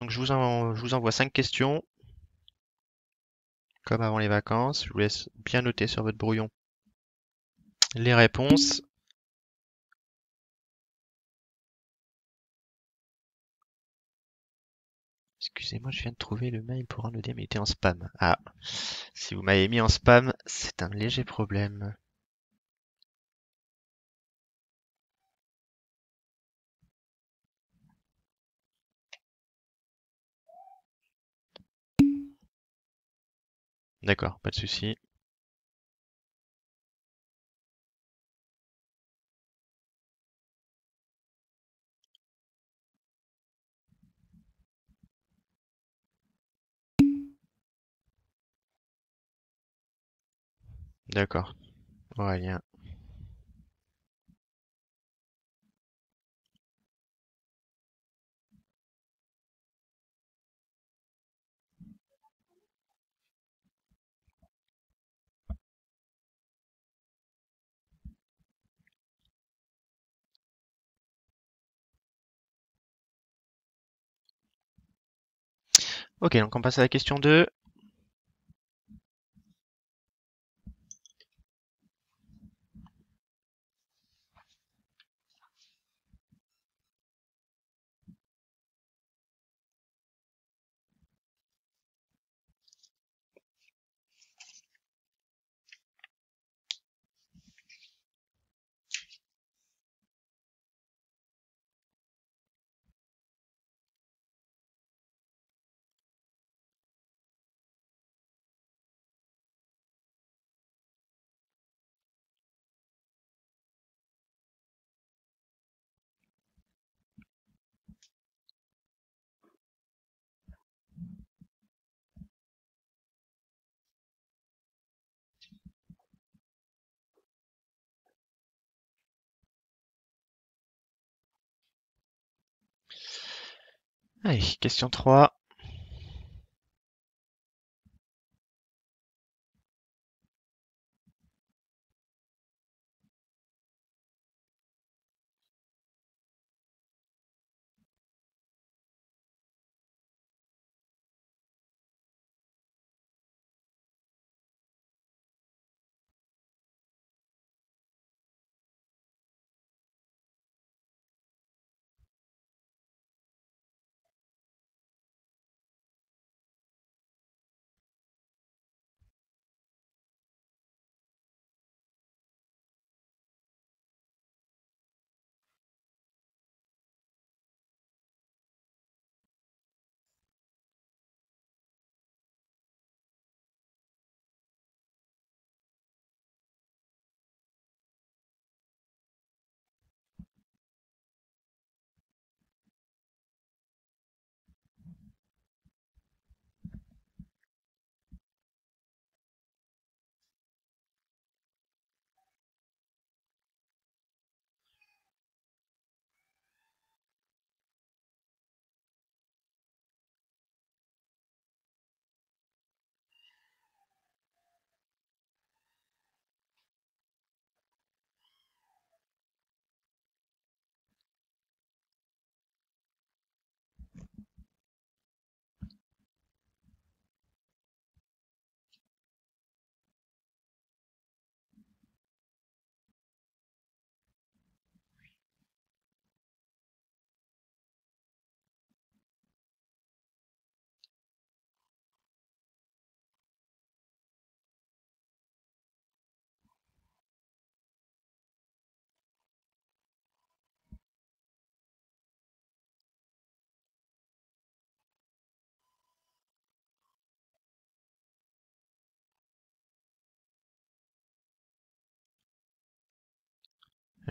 Donc je vous, envoie cinq questions, comme avant les vacances. Je vous laisse bien noter sur votre brouillon les réponses. Excusez-moi, je viens de trouver le mail pour un ODM, il était en spam. Ah, si vous m'avez mis en spam, c'est un léger problème. D'accord, pas de souci. D'accord. Aurélien. Ok, donc on passe à la question 2. Allez, question 3.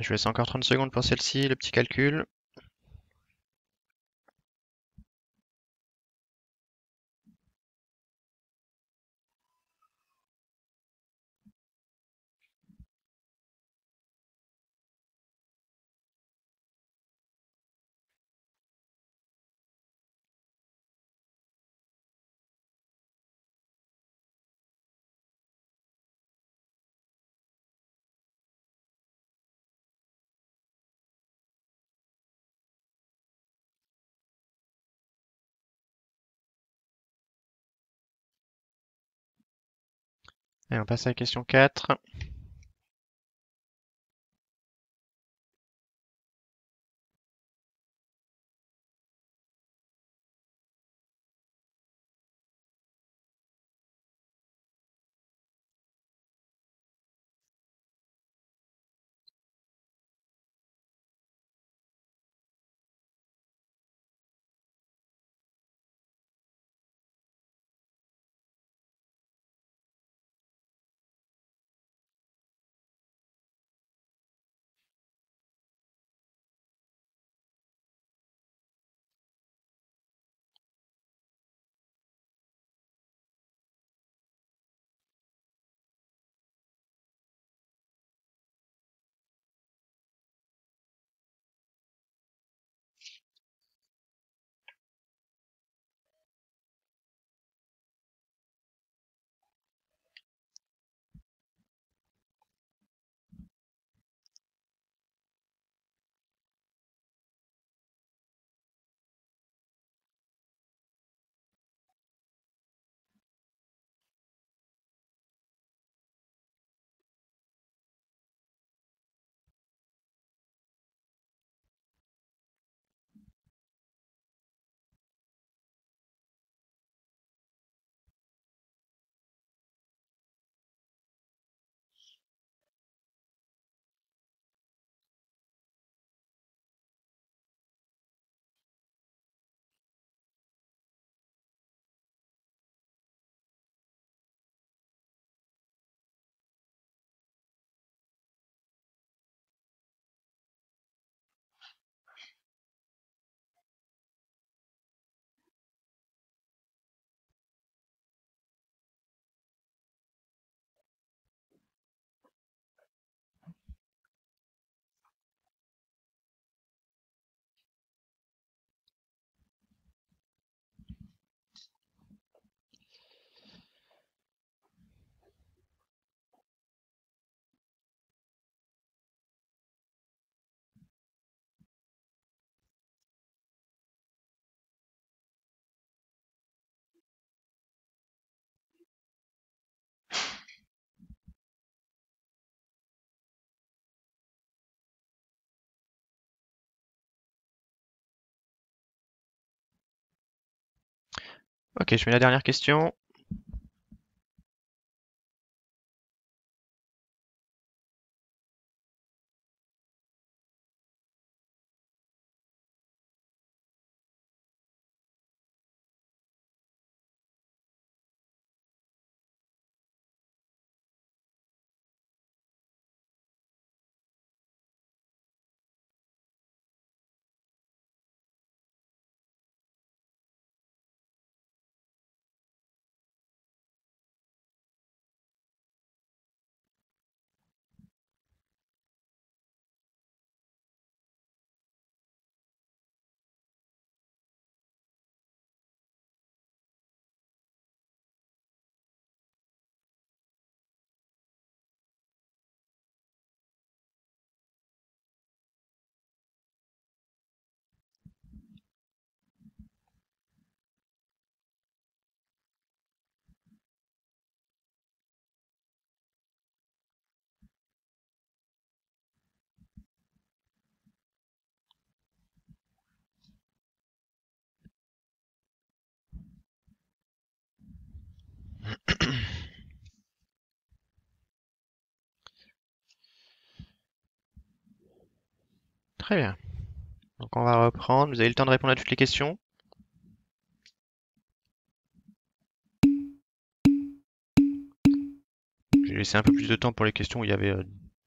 Je laisse encore 30 secondes pour celle-ci, le petit calcul. Et on passe à la question 4. Ok, je mets la dernière question. Très bien. Donc on va reprendre. Vous avez le temps de répondre à toutes les questions. J'ai laissé un peu plus de temps pour les questions où il y avait euh,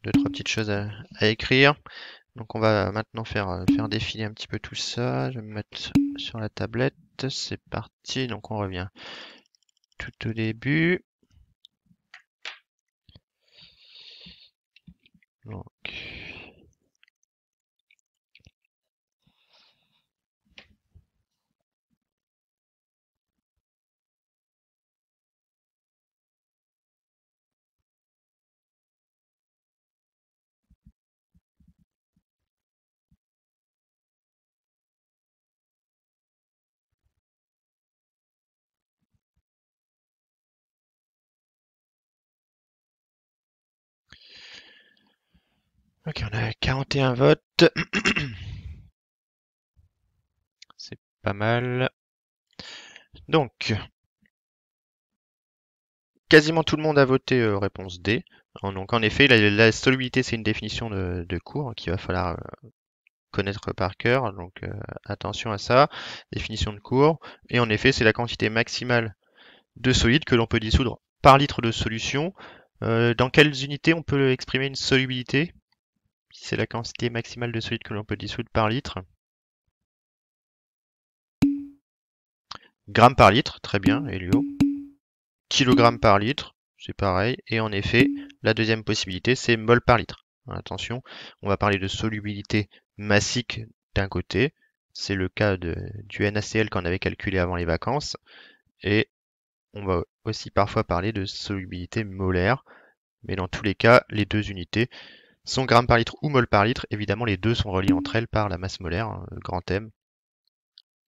deux, trois petites choses à, écrire. Donc on va maintenant faire, euh, faire défiler un petit peu tout ça. Je vais me mettre sur la tablette. C'est parti. Donc on revient tout au début. Ok, on a 41 votes. C'est pas mal. Donc, quasiment tout le monde a voté euh, réponse D. Hein, donc en effet, la, solubilité, c'est une définition de, cours hein, qu'il va falloir euh, connaître par cœur. Donc euh, attention à ça. Définition de cours. Et en effet, c'est la quantité maximale de solide que l'on peut dissoudre par litre de solution. dans quelles unités on peut exprimer une solubilité c'est la quantité maximale de solide que l'on peut dissoudre par litre. Grammes par litre, très bien, Helio. Kilogrammes par litre, c'est pareil. Et en effet, la deuxième possibilité, c'est mol par litre. Attention, on va parler de solubilité massique d'un côté. C'est le cas du NaCl qu'on avait calculé avant les vacances. Et on va aussi parfois parler de solubilité molaire. Mais dans tous les cas, les deux unités sont grammes par litre ou mol par litre. Évidemment, les deux sont reliés entre elles par la masse molaire, hein, grand M.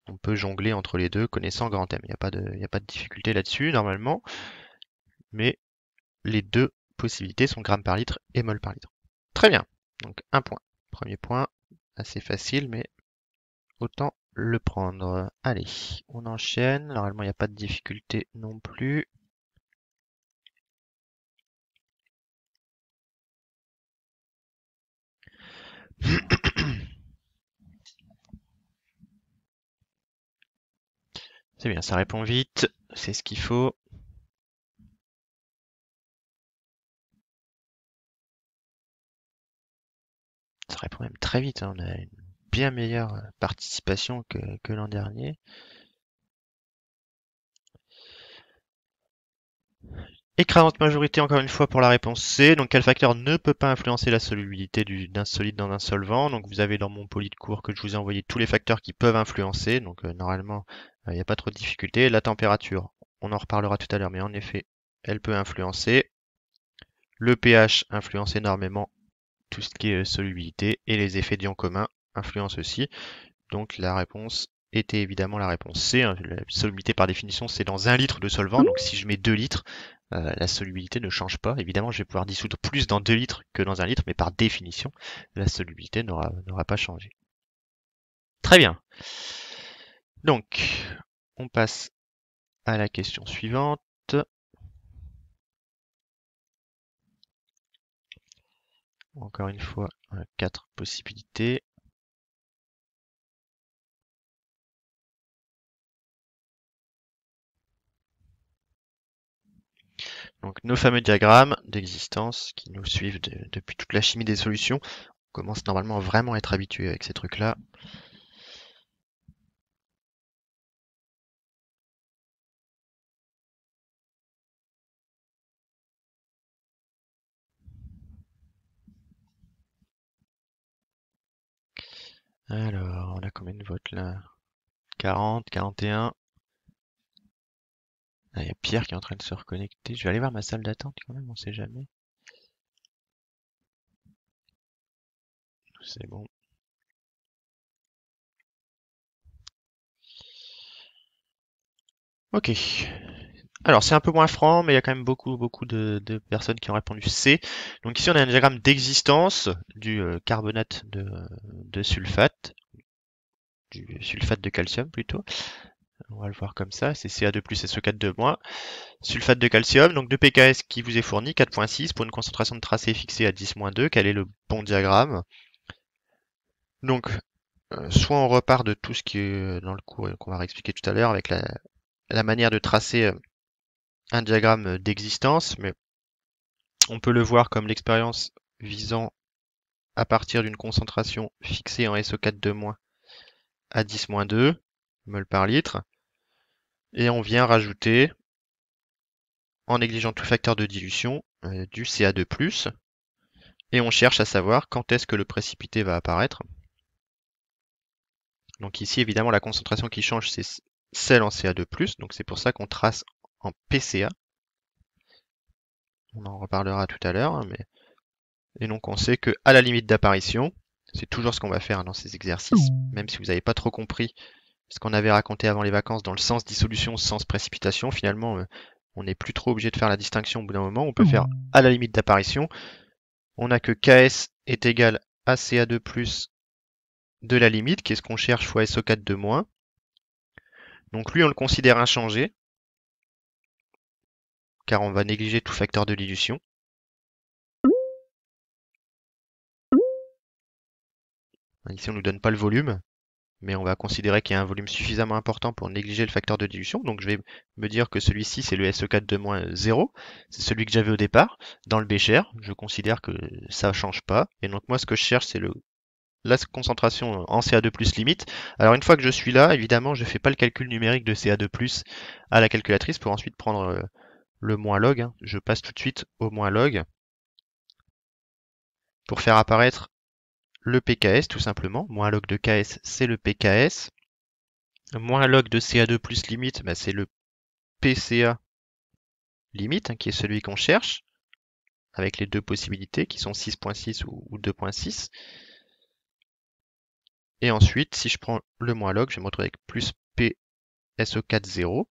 On peut jongler entre les deux connaissant grand M. Il n'y a, pas de, a pas de difficulté là-dessus, normalement. Mais les deux possibilités sont grammes par litre et mol par litre. Très bien. Donc, un point. Premier point, assez facile, mais autant le prendre. Allez, on enchaîne. Normalement, il n'y a pas de difficulté non plus. C'est bien, ça répond vite, c'est ce qu'il faut. Ça répond même très vite, hein. on a une bien meilleure participation que, que l'an dernier. Écrasante majorité encore une fois pour la réponse C. Donc quel facteur ne peut pas influencer la solubilité d'un solide dans un solvant Donc vous avez dans mon poly de cours que je vous ai envoyé tous les facteurs qui peuvent influencer. Donc euh, normalement, il euh, n'y a pas trop de difficultés. La température, on en reparlera tout à l'heure, mais en effet, elle peut influencer. Le pH influence énormément tout ce qui est euh, solubilité et les effets d'ions commun influencent aussi. Donc la réponse était évidemment la réponse C. Hein. La solubilité par définition c'est dans un litre de solvant, donc si je mets 2 litres, euh, la solubilité ne change pas. Évidemment, je vais pouvoir dissoudre plus dans 2 litres que dans 1 litre, mais par définition, la solubilité n'aura pas changé. Très bien. Donc, on passe à la question suivante. Encore une fois, 4 euh, possibilités. Donc nos fameux diagrammes d'existence qui nous suivent depuis toute la chimie des solutions. On commence normalement à vraiment être habitué avec ces trucs-là. Alors, on a combien de votes là 40, 41. Ah, il y a Pierre qui est en train de se reconnecter. Je vais aller voir ma salle d'attente quand même, on sait jamais. C'est bon. Ok. Alors c'est un peu moins franc, mais il y a quand même beaucoup beaucoup de, personnes qui ont répondu C. Donc ici on a un diagramme d'existence du euh, carbonate de sulfate, du sulfate de calcium plutôt, on va le voir comme ça, c'est CA2 plus SO4 sulfate de calcium, donc de PKS qui vous est fourni, 4.6, pour une concentration de tracé fixée à 10-2, quel est le bon diagramme Donc, euh, soit on repart de tout ce qui est euh, dans le cours qu'on va réexpliquer tout à l'heure avec la, la, manière de tracer euh, un diagramme d'existence, mais on peut le voir comme l'expérience visant à partir d'une concentration fixée en SO4 à 10-2 mol par litre, et on vient rajouter, en négligeant tout facteur de dilution, euh, du CA2+. Et on cherche à savoir quand est-ce que le précipité va apparaître. Donc ici, évidemment, la concentration qui change, c'est celle en CA2+, donc c'est pour ça qu'on trace en PCA. On en reparlera tout à l'heure, hein, mais... Et donc on sait que à la limite d'apparition, c'est toujours ce qu'on va faire dans ces exercices, même si vous n'avez pas trop compris ce qu'on avait raconté avant les vacances dans le sens dissolution, sens précipitation, finalement, euh, on n'est plus trop obligé de faire la distinction au bout d'un moment. On peut faire mmh. à la limite d'apparition. On a que Ks est égal à CA2 plus de la limite, qui est ce qu'on cherche fois SO4 de moins. Donc lui, on le considère inchangé, car on va négliger tout facteur de dilution. Ici, on ne nous donne pas le volume mais on va considérer qu'il y a un volume suffisamment important pour négliger le facteur de dilution. Donc je vais me dire que celui-ci, c'est le SE4 de moins 0. C'est celui que j'avais au départ. Dans le bécher. je considère que ça ne change pas. Et donc moi, ce que je cherche, c'est le la concentration en CA2+, limite. Alors une fois que je suis là, évidemment, je ne fais pas le calcul numérique de CA2+, à la calculatrice pour ensuite prendre euh, le moins log. Hein. Je passe tout de suite au moins log pour faire apparaître le PKS tout simplement. Moins log de KS, c'est le PKS. Moins log de CA2 plus limite, bah, c'est le PCA limite, hein, qui est celui qu'on cherche, avec les deux possibilités qui sont 6.6 ou, 2.6. Et ensuite, si je prends le moins log, je vais me retrouver avec plus PSO4, 0.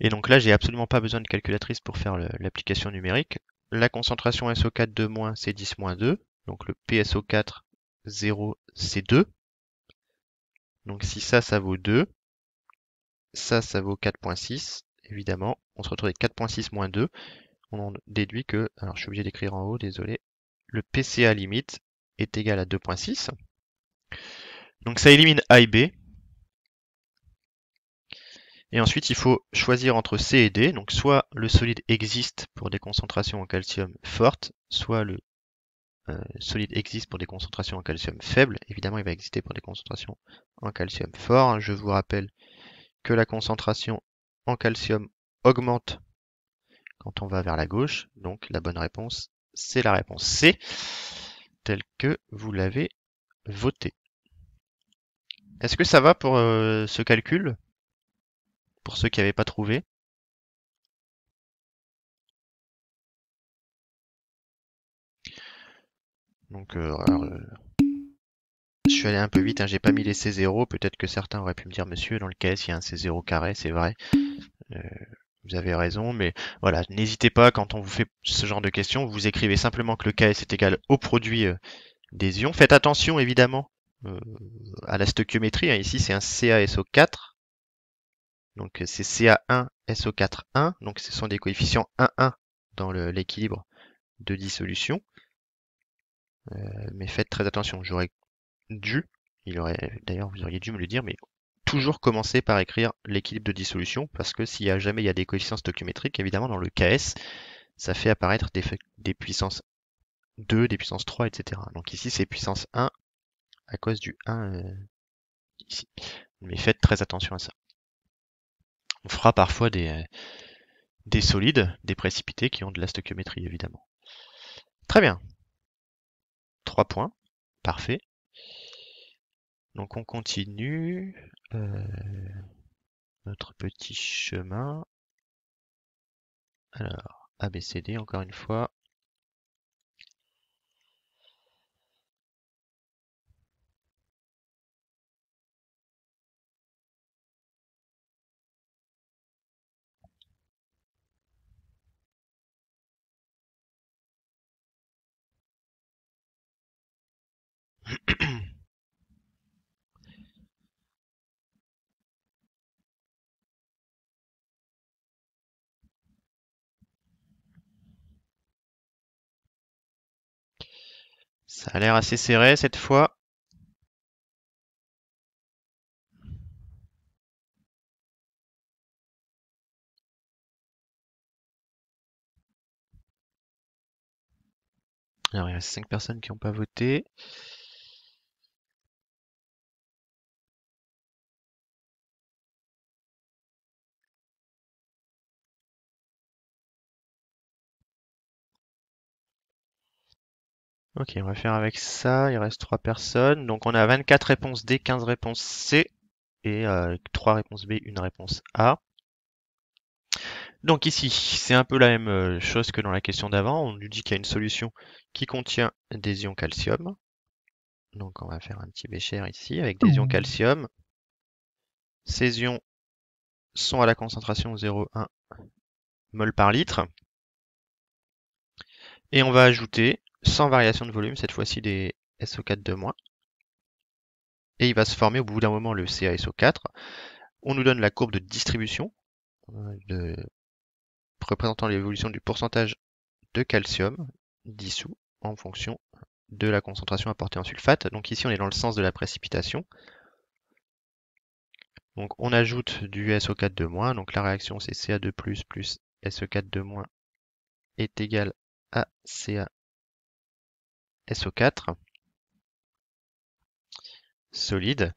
Et donc là, j'ai absolument pas besoin de calculatrice pour faire l'application numérique. La concentration SO4 de moins, c'est 10 2. Donc le PSO4, 0, c'est 2. Donc si ça, ça vaut 2, ça, ça vaut 4.6, évidemment, on se retrouve avec 4.6 moins 2. On en déduit que, alors je suis obligé d'écrire en haut, désolé, le PCA limite est égal à 2.6. Donc ça élimine A et B. Et ensuite, il faut choisir entre C et D. Donc soit le solide existe pour des concentrations en calcium fortes, soit le euh, solide existe pour des concentrations en calcium faibles, évidemment il va exister pour des concentrations en calcium fort. Hein. Je vous rappelle que la concentration en calcium augmente quand on va vers la gauche, donc la bonne réponse c'est la réponse C, telle que vous l'avez votée. Est-ce que ça va pour euh, ce calcul Pour ceux qui n'avaient pas trouvé Donc, euh, euh, je suis allé un peu vite, hein, j'ai pas mis les C0. Peut-être que certains auraient pu me dire, monsieur, dans le KS, il y a un C0 carré, c'est vrai. Euh, vous avez raison, mais voilà, n'hésitez pas quand on vous fait ce genre de questions, vous écrivez simplement que le KS est égal au produit des ions. Faites attention évidemment à la stoichiométrie, hein, ici c'est un CaSO4, donc c'est ca 1 so 41 donc ce sont des coefficients 1-1 dans l'équilibre de dissolution. Euh, mais faites très attention, j'aurais dû, il aurait d'ailleurs vous auriez dû me le dire, mais toujours commencer par écrire l'équilibre de dissolution, parce que s'il y a jamais il y a des coefficients stoichiométriques, évidemment dans le KS, ça fait apparaître des, puissances 2, des puissances 3, etc. Donc ici c'est puissance 1 à cause du 1 euh, ici. Mais faites très attention à ça. On fera parfois des, euh, des solides, des précipités qui ont de la stoichiométrie évidemment. Très bien, 3 points. Parfait. Donc on continue euh, notre petit chemin. Alors, ABCD encore une fois. Ça a l'air assez serré cette fois. Alors il a 5 personnes qui n'ont pas voté. Ok, on va faire avec ça. Il reste 3 personnes. Donc on a 24 réponses D, 15 réponses C et euh, 3 réponses B, une réponse A. Donc ici, c'est un peu la même euh, chose que dans la question d'avant. On nous dit qu'il y a une solution qui contient des ions calcium. Donc on va faire un petit bécher ici avec des ions mmh. calcium. Ces ions sont à la concentration 0,1 mol par litre. Et on va ajouter sans variation de volume, cette fois-ci des SO4 de moins. Et il va se former au bout d'un moment le CaSO4. On nous donne la courbe de distribution euh, représentant l'évolution du pourcentage de calcium dissous en fonction de la concentration apportée en sulfate. Donc ici on est dans le sens de la précipitation. Donc on ajoute du SO4 de moins, donc la réaction c'est Ca2 plus so 4 e de est égal à Ca SO4 solide.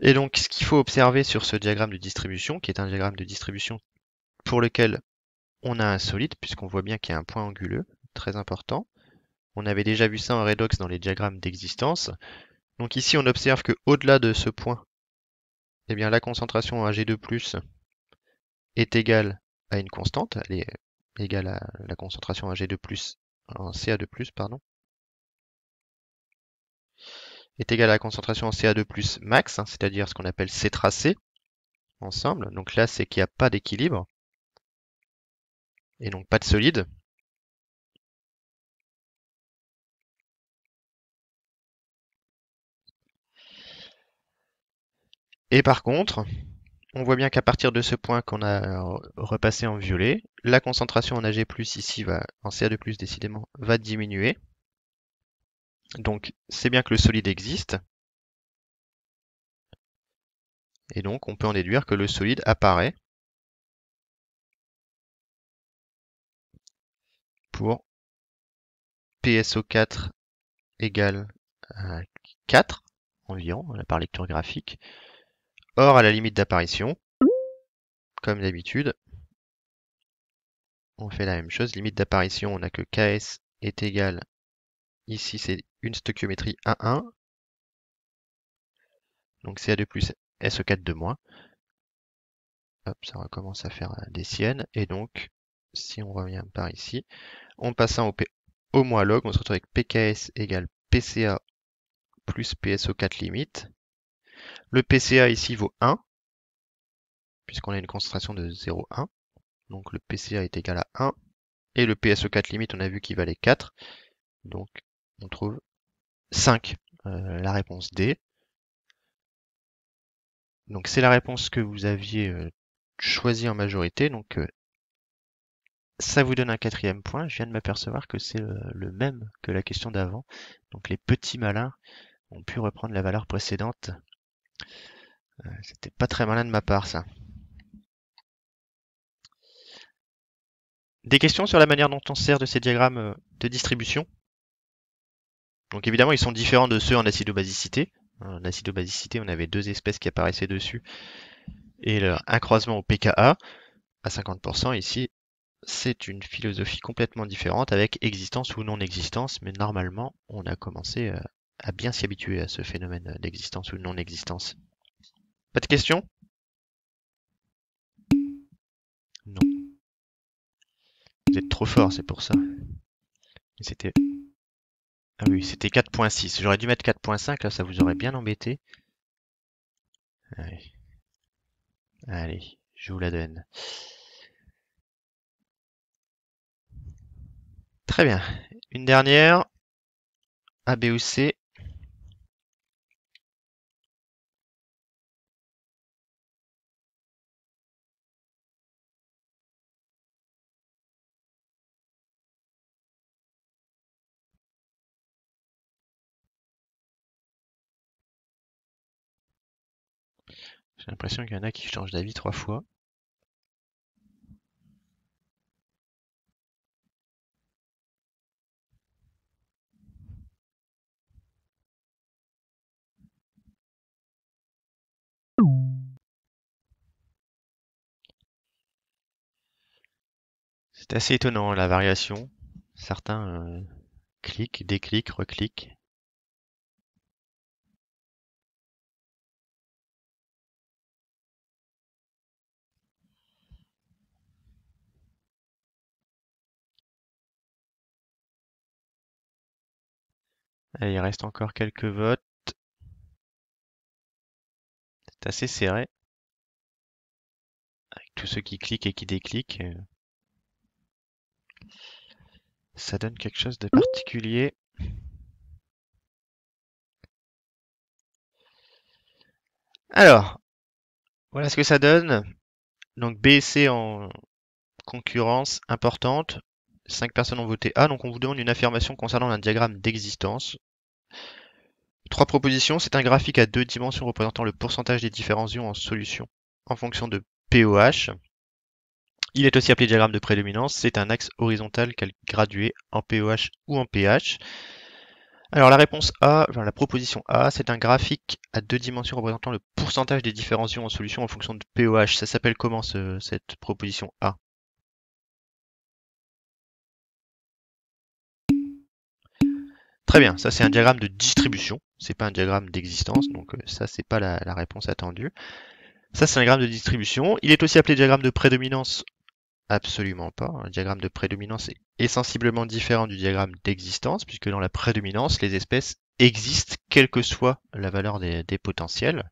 Et donc ce qu'il faut observer sur ce diagramme de distribution, qui est un diagramme de distribution pour lequel on a un solide, puisqu'on voit bien qu'il y a un point anguleux, très important. On avait déjà vu ça en redox dans les diagrammes d'existence. Donc ici on observe que au-delà de ce point, eh bien, la concentration en Ag2 est égale à une constante, elle est égale à la concentration Ag2 en CA2, pardon, est égal à la concentration en CA2 max, hein, c'est-à-dire ce qu'on appelle C tracé, ensemble. Donc là, c'est qu'il n'y a pas d'équilibre, et donc pas de solide. Et par contre, on voit bien qu'à partir de ce point qu'on a euh, repassé en violet, la concentration en Ag+, ici, va, en CA2+, décidément, va diminuer. Donc c'est bien que le solide existe. Et donc on peut en déduire que le solide apparaît pour PSO4 égale à 4 environ, par lecture graphique. Or, à la limite d'apparition, comme d'habitude, on fait la même chose. Limite d'apparition, on a que KS est égal Ici, c'est une stoichiométrie 1-1. Donc CA2 plus so 4 de moins. Hop, ça recommence à faire euh, des siennes. Et donc, si on revient par ici, on passe au moins log, on se retrouve avec PKS égale PCA plus PSO4 limite. Le PCA ici vaut 1, puisqu'on a une concentration de 0,1. Donc le PCA est égal à 1. Et le PSO4 limite, on a vu qu'il valait 4. Donc on trouve 5, euh, la réponse D. Donc c'est la réponse que vous aviez euh, choisie en majorité, donc euh, ça vous donne un quatrième point. Je viens de m'apercevoir que c'est le, même que la question d'avant. Donc les petits malins ont pu reprendre la valeur précédente. C'était pas très malin de ma part ça. Des questions sur la manière dont on sert de ces diagrammes de distribution donc évidemment, ils sont différents de ceux en acido-basicité. En acidobasicité, on avait deux espèces qui apparaissaient dessus et leur, un au pKa à 50%. Ici, c'est une philosophie complètement différente avec existence ou non-existence, mais normalement, on a commencé euh, à bien s'y habituer à ce phénomène d'existence ou non-existence. Pas de questions Non. Vous êtes trop fort, c'est pour ça. C'était ah oui, c'était 4.6. J'aurais dû mettre 4.5, là ça vous aurait bien embêté. Allez. Allez, je vous la donne. Très bien. Une dernière. A, B ou C. J'ai l'impression qu'il y en a qui changent d'avis trois fois. C'est assez étonnant la variation. Certains euh, cliquent, décliquent, recliquent. il reste encore quelques votes. C'est assez serré. Avec tous ceux qui cliquent et qui décliquent. Euh, ça donne quelque chose de particulier. Alors, voilà ce que ça donne. Donc B et C en concurrence importante. 5 personnes ont voté A, donc on vous demande une affirmation concernant un diagramme d'existence. Trois propositions, c'est un graphique à deux dimensions représentant le pourcentage des différents ions en solution en fonction de pOH. Il est aussi appelé diagramme de prédominance, c'est un axe horizontal gradué en pOH ou en pH. Alors la réponse A, la proposition A, c'est un graphique à deux dimensions représentant le pourcentage des différents ions en solution en fonction de pOH. Ça s'appelle comment cette proposition A Très bien, ça c'est un diagramme de distribution, c'est pas un diagramme d'existence, donc euh, ça c'est pas la, réponse attendue. Ça c'est un diagramme de distribution, il est aussi appelé diagramme de prédominance, absolument pas. Un diagramme de prédominance est sensiblement différent du diagramme d'existence, puisque dans la prédominance, les espèces existent quelle que soit la valeur des, des potentiels.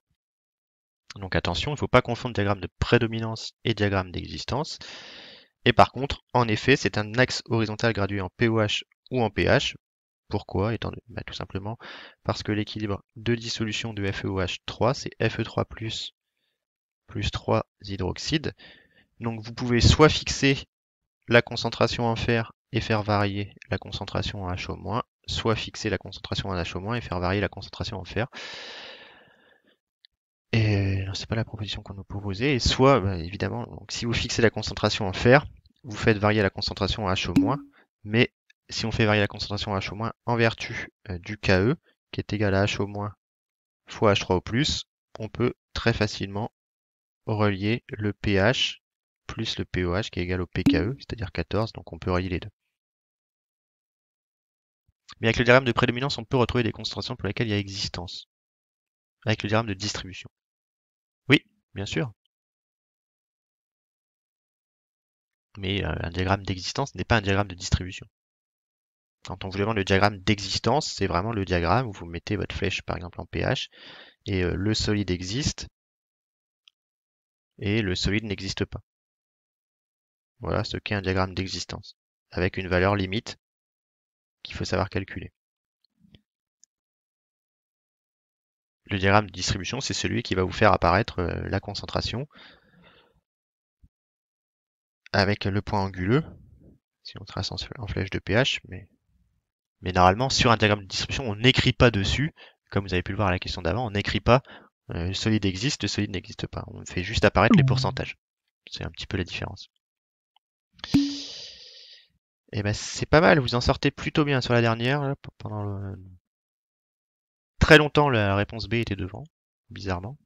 Donc attention, il ne faut pas confondre diagramme de prédominance et diagramme d'existence. Et par contre, en effet, c'est un axe horizontal gradué en POH ou en pH, pourquoi étant, bah, Tout simplement parce que l'équilibre de dissolution de FeOH3, c'est Fe3 plus, 3 hydroxyde. Donc vous pouvez soit fixer la concentration en fer et faire varier la concentration en HO-, soit fixer la concentration en HO- et faire varier la concentration en fer. Et c'est pas la proposition qu'on nous proposait. Et soit, bah, évidemment, si vous fixez la concentration en fer, vous faites varier la concentration en HO-, mais si on fait varier la concentration H au moins en vertu euh, du KE, qui est égal à H au moins fois H3 au plus, on peut très facilement relier le pH plus le POH qui est égal au PKE, c'est-à-dire 14, donc on peut relier les deux. Mais avec le diagramme de prédominance, on peut retrouver des concentrations pour lesquelles il y a existence. Avec le diagramme de distribution. Oui, bien sûr. Mais euh, un diagramme d'existence n'est pas un diagramme de distribution. Quand on vous demande le diagramme d'existence, c'est vraiment le diagramme où vous mettez votre flèche par exemple en pH et euh, le solide existe et le solide n'existe pas. Voilà ce qu'est un diagramme d'existence avec une valeur limite qu'il faut savoir calculer. Le diagramme de distribution, c'est celui qui va vous faire apparaître euh, la concentration avec le point anguleux, si on trace en flèche de pH, mais mais normalement, sur un diagramme de distribution, on n'écrit pas dessus. Comme vous avez pu le voir à la question d'avant, on n'écrit pas le euh, solide existe, le solide n'existe pas. On fait juste apparaître les mmh. pourcentages. C'est un petit peu la différence. Et eh ben c'est pas mal, vous en sortez plutôt bien sur la dernière. pendant très longtemps, la réponse B était devant, bizarrement.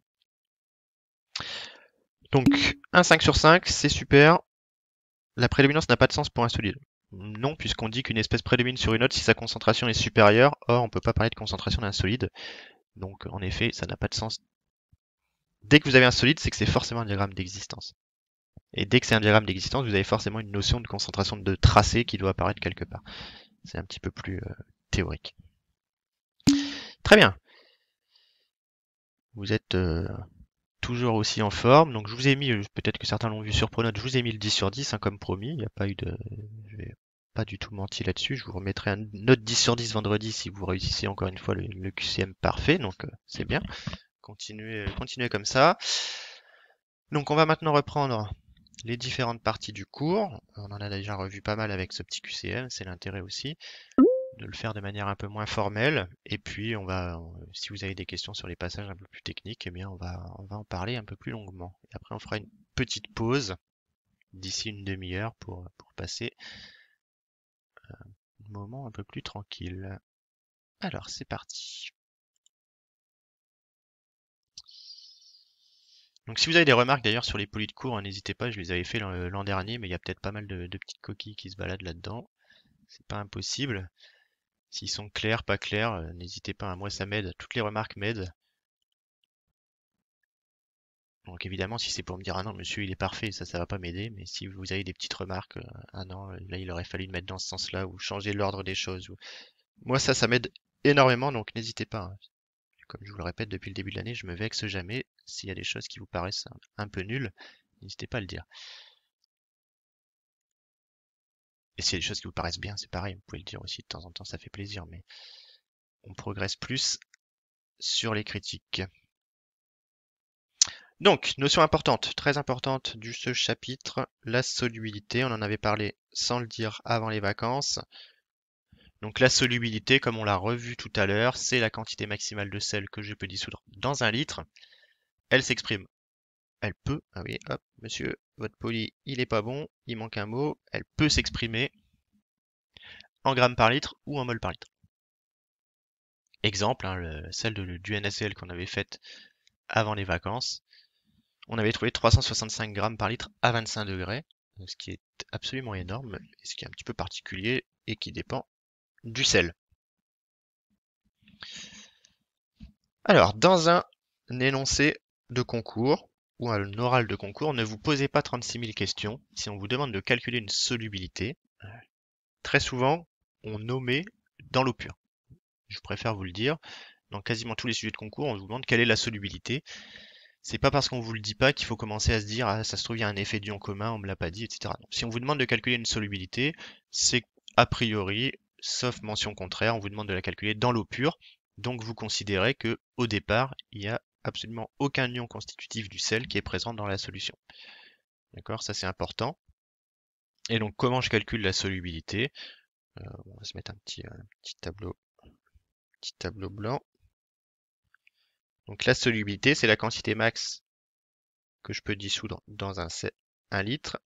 Donc, un 5 sur 5, c'est super. La prédominance n'a pas de sens pour un solide. Non, puisqu'on dit qu'une espèce prédomine sur une autre si sa concentration est supérieure. Or, on ne peut pas parler de concentration d'un solide. Donc, en effet, ça n'a pas de sens. Dès que vous avez un solide, c'est que c'est forcément un diagramme d'existence. Et dès que c'est un diagramme d'existence, vous avez forcément une notion de concentration de tracé qui doit apparaître quelque part. C'est un petit peu plus euh, théorique. Très bien. Vous êtes euh, toujours aussi en forme. Donc je vous ai mis, euh, peut-être que certains l'ont vu sur Pronote, je vous ai mis le 10 sur 10, hein, comme promis. Il n'y a pas eu de. Je vais pas du tout menti là-dessus. Je vous remettrai un autre 10 sur 10 vendredi si vous réussissez encore une fois le, QCM parfait. Donc euh, c'est bien. Continuez, euh, continuez comme ça. Donc on va maintenant reprendre les différentes parties du cours. On en a déjà revu pas mal avec ce petit QCM, c'est l'intérêt aussi de le faire de manière un peu moins formelle. Et puis, on va, euh, si vous avez des questions sur les passages un peu plus techniques, eh bien, on va, on va en parler un peu plus longuement. Et après, on fera une petite pause d'ici une demi-heure pour, pour passer euh, un moment un peu plus tranquille. Alors, c'est parti. Donc si vous avez des remarques d'ailleurs sur les polis de cours, hein, n'hésitez pas, je les avais fait l'an dernier, mais il y a peut-être pas mal de petites coquilles qui se baladent là-dedans. C'est pas impossible. S'ils sont clairs, pas clairs, euh, n'hésitez pas à hein. moi ça m'aide, toutes les remarques m'aident. Donc évidemment, si c'est pour me dire ah non, monsieur, il est parfait, ça, ça va pas m'aider. Mais si vous avez des petites remarques, euh, ah non, euh, là, il aurait fallu le mettre dans ce sens-là ou changer l'ordre des choses. Ou... Moi, ça, ça m'aide énormément, donc n'hésitez pas. Hein. Comme je vous le répète depuis le début de l'année, je me vexe jamais. S'il y a des choses qui vous paraissent un peu nulles, n'hésitez pas à le dire. Et s'il y a des choses qui vous paraissent bien, c'est pareil, vous pouvez le dire aussi de temps en temps, ça fait plaisir, mais on progresse plus sur les critiques. Donc, notion importante, très importante du ce chapitre, la solubilité. On en avait parlé sans le dire avant les vacances. Donc la solubilité, comme on l'a revu tout à l'heure, c'est la quantité maximale de sel que je peux dissoudre dans un litre. Elle s'exprime. Elle peut, ah oui, hop, monsieur, votre poly, il est pas bon, il manque un mot, elle peut s'exprimer en grammes par litre ou en mol par litre. Exemple, hein, celle de, du NACL qu'on avait faite avant les vacances, on avait trouvé 365 grammes par litre à 25 degrés, ce qui est absolument énorme, et ce qui est un petit peu particulier et qui dépend du sel. Alors, dans un énoncé de concours, ou un oral de concours, ne vous posez pas 36 000 questions. Si on vous demande de calculer une solubilité, euh, très souvent, on nommait dans l'eau pure. Je préfère vous le dire. Dans quasiment tous les sujets de concours, on vous demande quelle est la solubilité. C'est pas parce qu'on vous le dit pas qu'il faut commencer à se dire ah ça se trouve il y a un effet d'ion commun, on me l'a pas dit, etc. si on vous demande de calculer une solubilité, c'est a priori, sauf mention contraire, on vous demande de la calculer dans l'eau pure. Donc vous considérez que au départ il y a absolument aucun ion constitutif du sel qui est présent dans la solution. D'accord Ça, c'est important. Et donc, comment je calcule la solubilité euh, On va se mettre un petit, tableau, petit tableau blanc. Donc, la solubilité, c'est la quantité max que je peux dissoudre dans un, un litre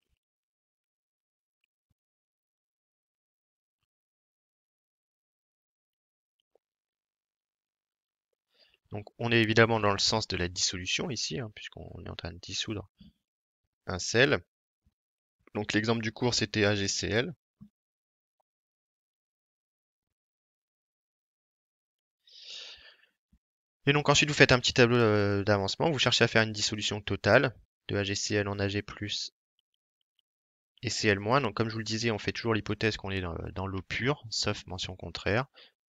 Donc on est évidemment dans le sens de la dissolution ici, hein, puisqu'on est en train de dissoudre un sel. Donc l'exemple du cours c'était AGCl. Et donc ensuite vous faites un petit tableau euh, d'avancement, vous cherchez à faire une dissolution totale de AGCl en Ag+, et Cl-. Donc comme je vous le disais, on fait toujours l'hypothèse qu'on est dans, l'eau pure, sauf mention contraire.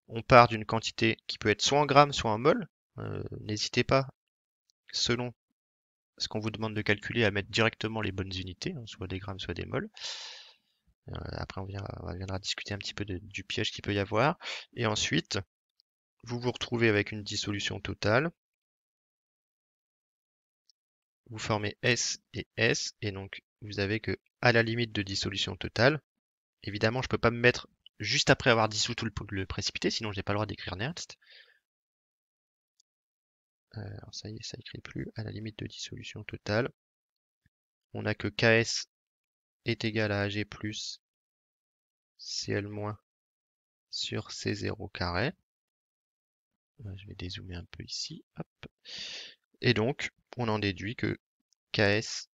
On part d'une quantité qui peut être soit en grammes, soit en mol. Euh, n'hésitez pas, selon ce qu'on vous demande de calculer, à mettre directement les bonnes unités, hein, soit des grammes, soit des moles. Euh, après, on viendra, discuter un petit peu du piège qu'il peut y avoir. Et ensuite, vous vous retrouvez avec une dissolution totale. Vous formez S et S, et donc vous avez que à la limite de dissolution totale. Évidemment, je ne peux pas me mettre juste après avoir dissous tout le, précipité, sinon je n'ai pas le droit d'écrire Nernst alors ça y est, ça écrit plus, à la limite de dissolution totale. On a que Ks est égal à Ag plus Cl- sur C0 carré. Euh, je vais dézoomer un peu ici. Et donc, on en déduit que Ks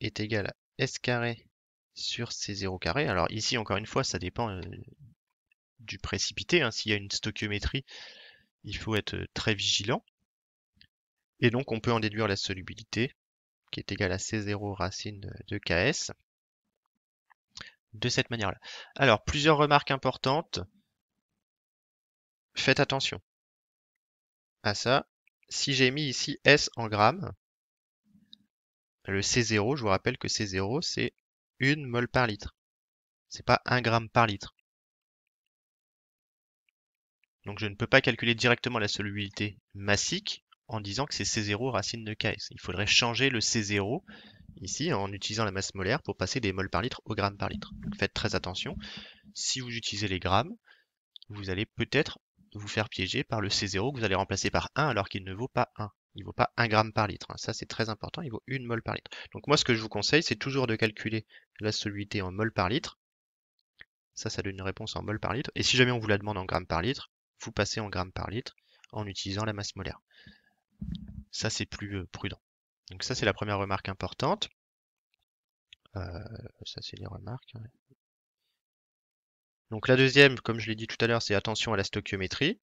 est égal à S carré sur C0 carré. Alors ici, encore une fois, ça dépend euh, du précipité. Hein. S'il y a une stoichiométrie, il faut être euh, très vigilant. Et donc on peut en déduire la solubilité, qui est égale à C0 racine de Ks, de cette manière-là. Alors, plusieurs remarques importantes. Faites attention à ça. Si j'ai mis ici S en grammes, le C0, je vous rappelle que C0, c'est 1 mol par litre. C'est pas 1 gramme par litre. Donc je ne peux pas calculer directement la solubilité massique, en disant que c'est C0 racine de K. Il faudrait changer le C0 ici en utilisant la masse molaire pour passer des moles par litre au gramme par litre. Donc faites très attention. Si vous utilisez les grammes, vous allez peut-être vous faire piéger par le C0 que vous allez remplacer par 1 alors qu'il ne vaut pas 1. Il ne vaut pas 1 gramme par litre. Hein. Ça, c'est très important. Il vaut 1 mol par litre. Donc moi, ce que je vous conseille, c'est toujours de calculer la solubilité en mol par litre. Ça, ça donne une réponse en mol par litre. Et si jamais on vous la demande en grammes par litre, vous passez en grammes par litre en utilisant la masse molaire. Ça, c'est plus euh, prudent. Donc ça, c'est la première remarque importante. Euh, ça, c'est les remarques. Hein. Donc la deuxième, comme je l'ai dit tout à l'heure, c'est attention à la stoichiométrie.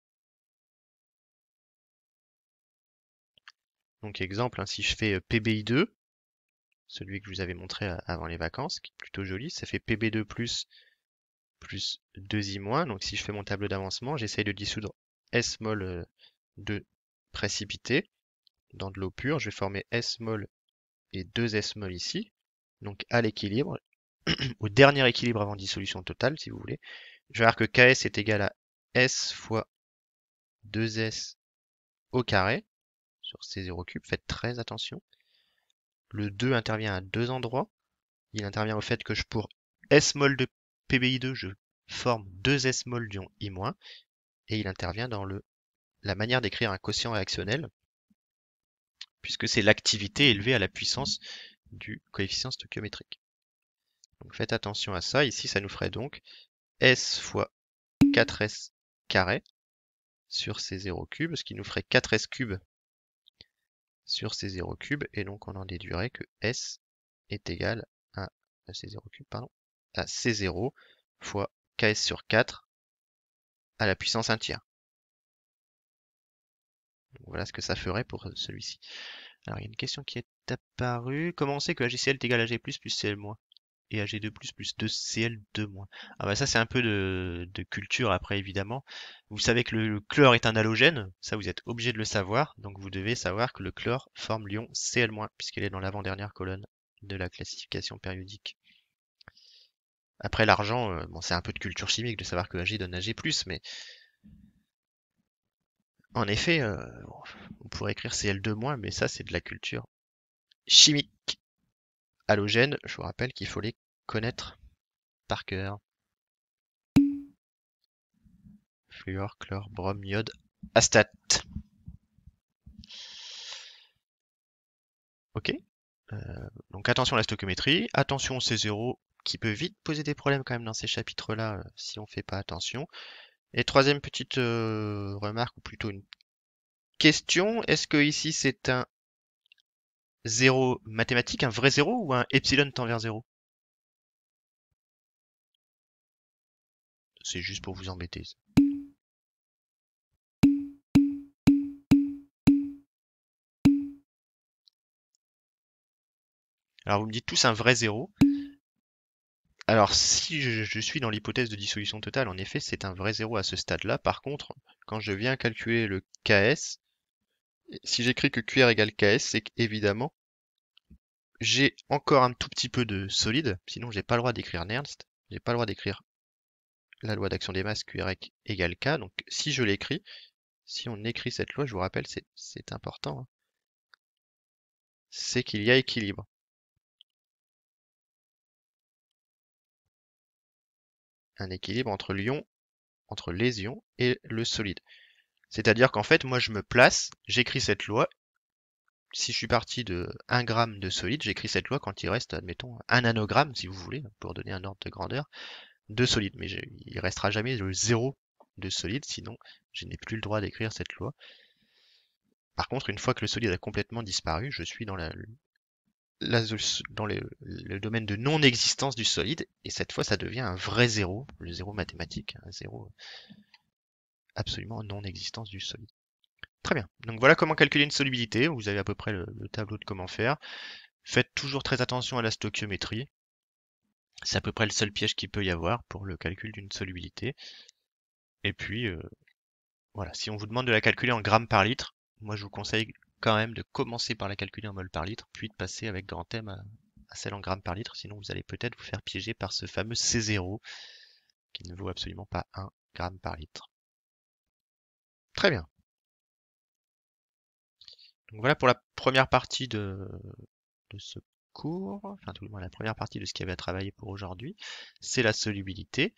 Donc exemple, hein, si je fais euh, PBI2, celui que je vous avais montré avant les vacances, qui est plutôt joli, ça fait PB2 plus, plus 2i-. Donc si je fais mon tableau d'avancement, j'essaye de dissoudre S mol de précipité dans de l'eau pure. Je vais former S mol et 2 S mol ici. Donc à l'équilibre, au dernier équilibre avant dissolution totale, si vous voulez, je vais voir que Ks est égal à S fois 2S au carré sur C0 cube. Faites très attention. Le 2 intervient à deux endroits. Il intervient au fait que je, pour S mol de PBI2, je forme 2S mol d'ion I-, et il intervient dans le la manière d'écrire un quotient réactionnel, puisque c'est l'activité élevée à la puissance du coefficient stoichiométrique. Donc faites attention à ça, ici ça nous ferait donc S fois 4S carré sur c 0 cubes, ce qui nous ferait 4S cube sur c 0 cubes, et donc on en déduirait que S est égal à C0 cube, pardon, à C0 fois KS sur 4 à la puissance 1 tiers. Voilà ce que ça ferait pour euh, celui-ci. Alors, il y a une question qui est apparue. Comment on sait que AGCL est égal à AG+, plus CL-? Et AG2+, plus 2CL2-. Ah bah ça, c'est un peu de, de, culture, après, évidemment. Vous savez que le, chlore est un halogène. Ça, vous êtes obligé de le savoir. Donc, vous devez savoir que le chlore forme l'ion CL-, puisqu'elle est dans l'avant-dernière colonne de la classification périodique. Après, l'argent, euh, bon, c'est un peu de culture chimique de savoir que AG donne AG+, mais en effet, euh, on pourrait écrire Cl2-, mais ça c'est de la culture chimique. Halogène, je vous rappelle qu'il faut les connaître par cœur. Fluor, chlore, brome, iode, astate. Ok. Euh, donc attention à la stoichiométrie, attention au C0 qui peut vite poser des problèmes quand même dans ces chapitres-là euh, si on ne fait pas attention. Et troisième petite euh, remarque, ou plutôt une question, est-ce que ici c'est un zéro mathématique, un vrai zéro, ou un epsilon tend vers zéro C'est juste pour vous embêter. Alors vous me dites tous un vrai zéro. Alors, si je, suis dans l'hypothèse de dissolution totale, en effet, c'est un vrai zéro à ce stade-là. Par contre, quand je viens calculer le KS, si j'écris que QR égale KS, c'est qu'évidemment, j'ai encore un tout petit peu de solide, sinon j'ai pas le droit d'écrire Nernst, j'ai pas le droit d'écrire la loi d'action des masses QR égale K, donc si je l'écris, si on écrit cette loi, je vous rappelle, c'est important, hein, c'est qu'il y a équilibre. un équilibre entre l'ion, entre les ions et le solide. C'est-à-dire qu'en fait, moi je me place, j'écris cette loi. Si je suis parti de 1 gramme de solide, j'écris cette loi quand il reste, admettons, 1 nanogramme, si vous voulez, pour donner un ordre de grandeur, de solide. Mais il restera jamais le zéro de solide, sinon je n'ai plus le droit d'écrire cette loi. Par contre, une fois que le solide a complètement disparu, je suis dans la, dans le, domaine de non-existence du solide, et cette fois ça devient un vrai zéro, le zéro mathématique, un hein, zéro euh, absolument non-existence du solide. Très bien, donc voilà comment calculer une solubilité, vous avez à peu près le, tableau de comment faire. Faites toujours très attention à la stoichiométrie, c'est à peu près le seul piège qu'il peut y avoir pour le calcul d'une solubilité. Et puis, euh, voilà, si on vous demande de la calculer en grammes par litre, moi je vous conseille quand même de commencer par la calculer en mol par litre, puis de passer avec grand M à, celle en grammes par litre, sinon vous allez peut-être vous faire piéger par ce fameux C0 qui ne vaut absolument pas 1 gramme par litre. Très bien. Donc voilà pour la première partie de, ce cours, enfin tout le moins la première partie de ce qu'il y avait à travailler pour aujourd'hui, c'est la solubilité.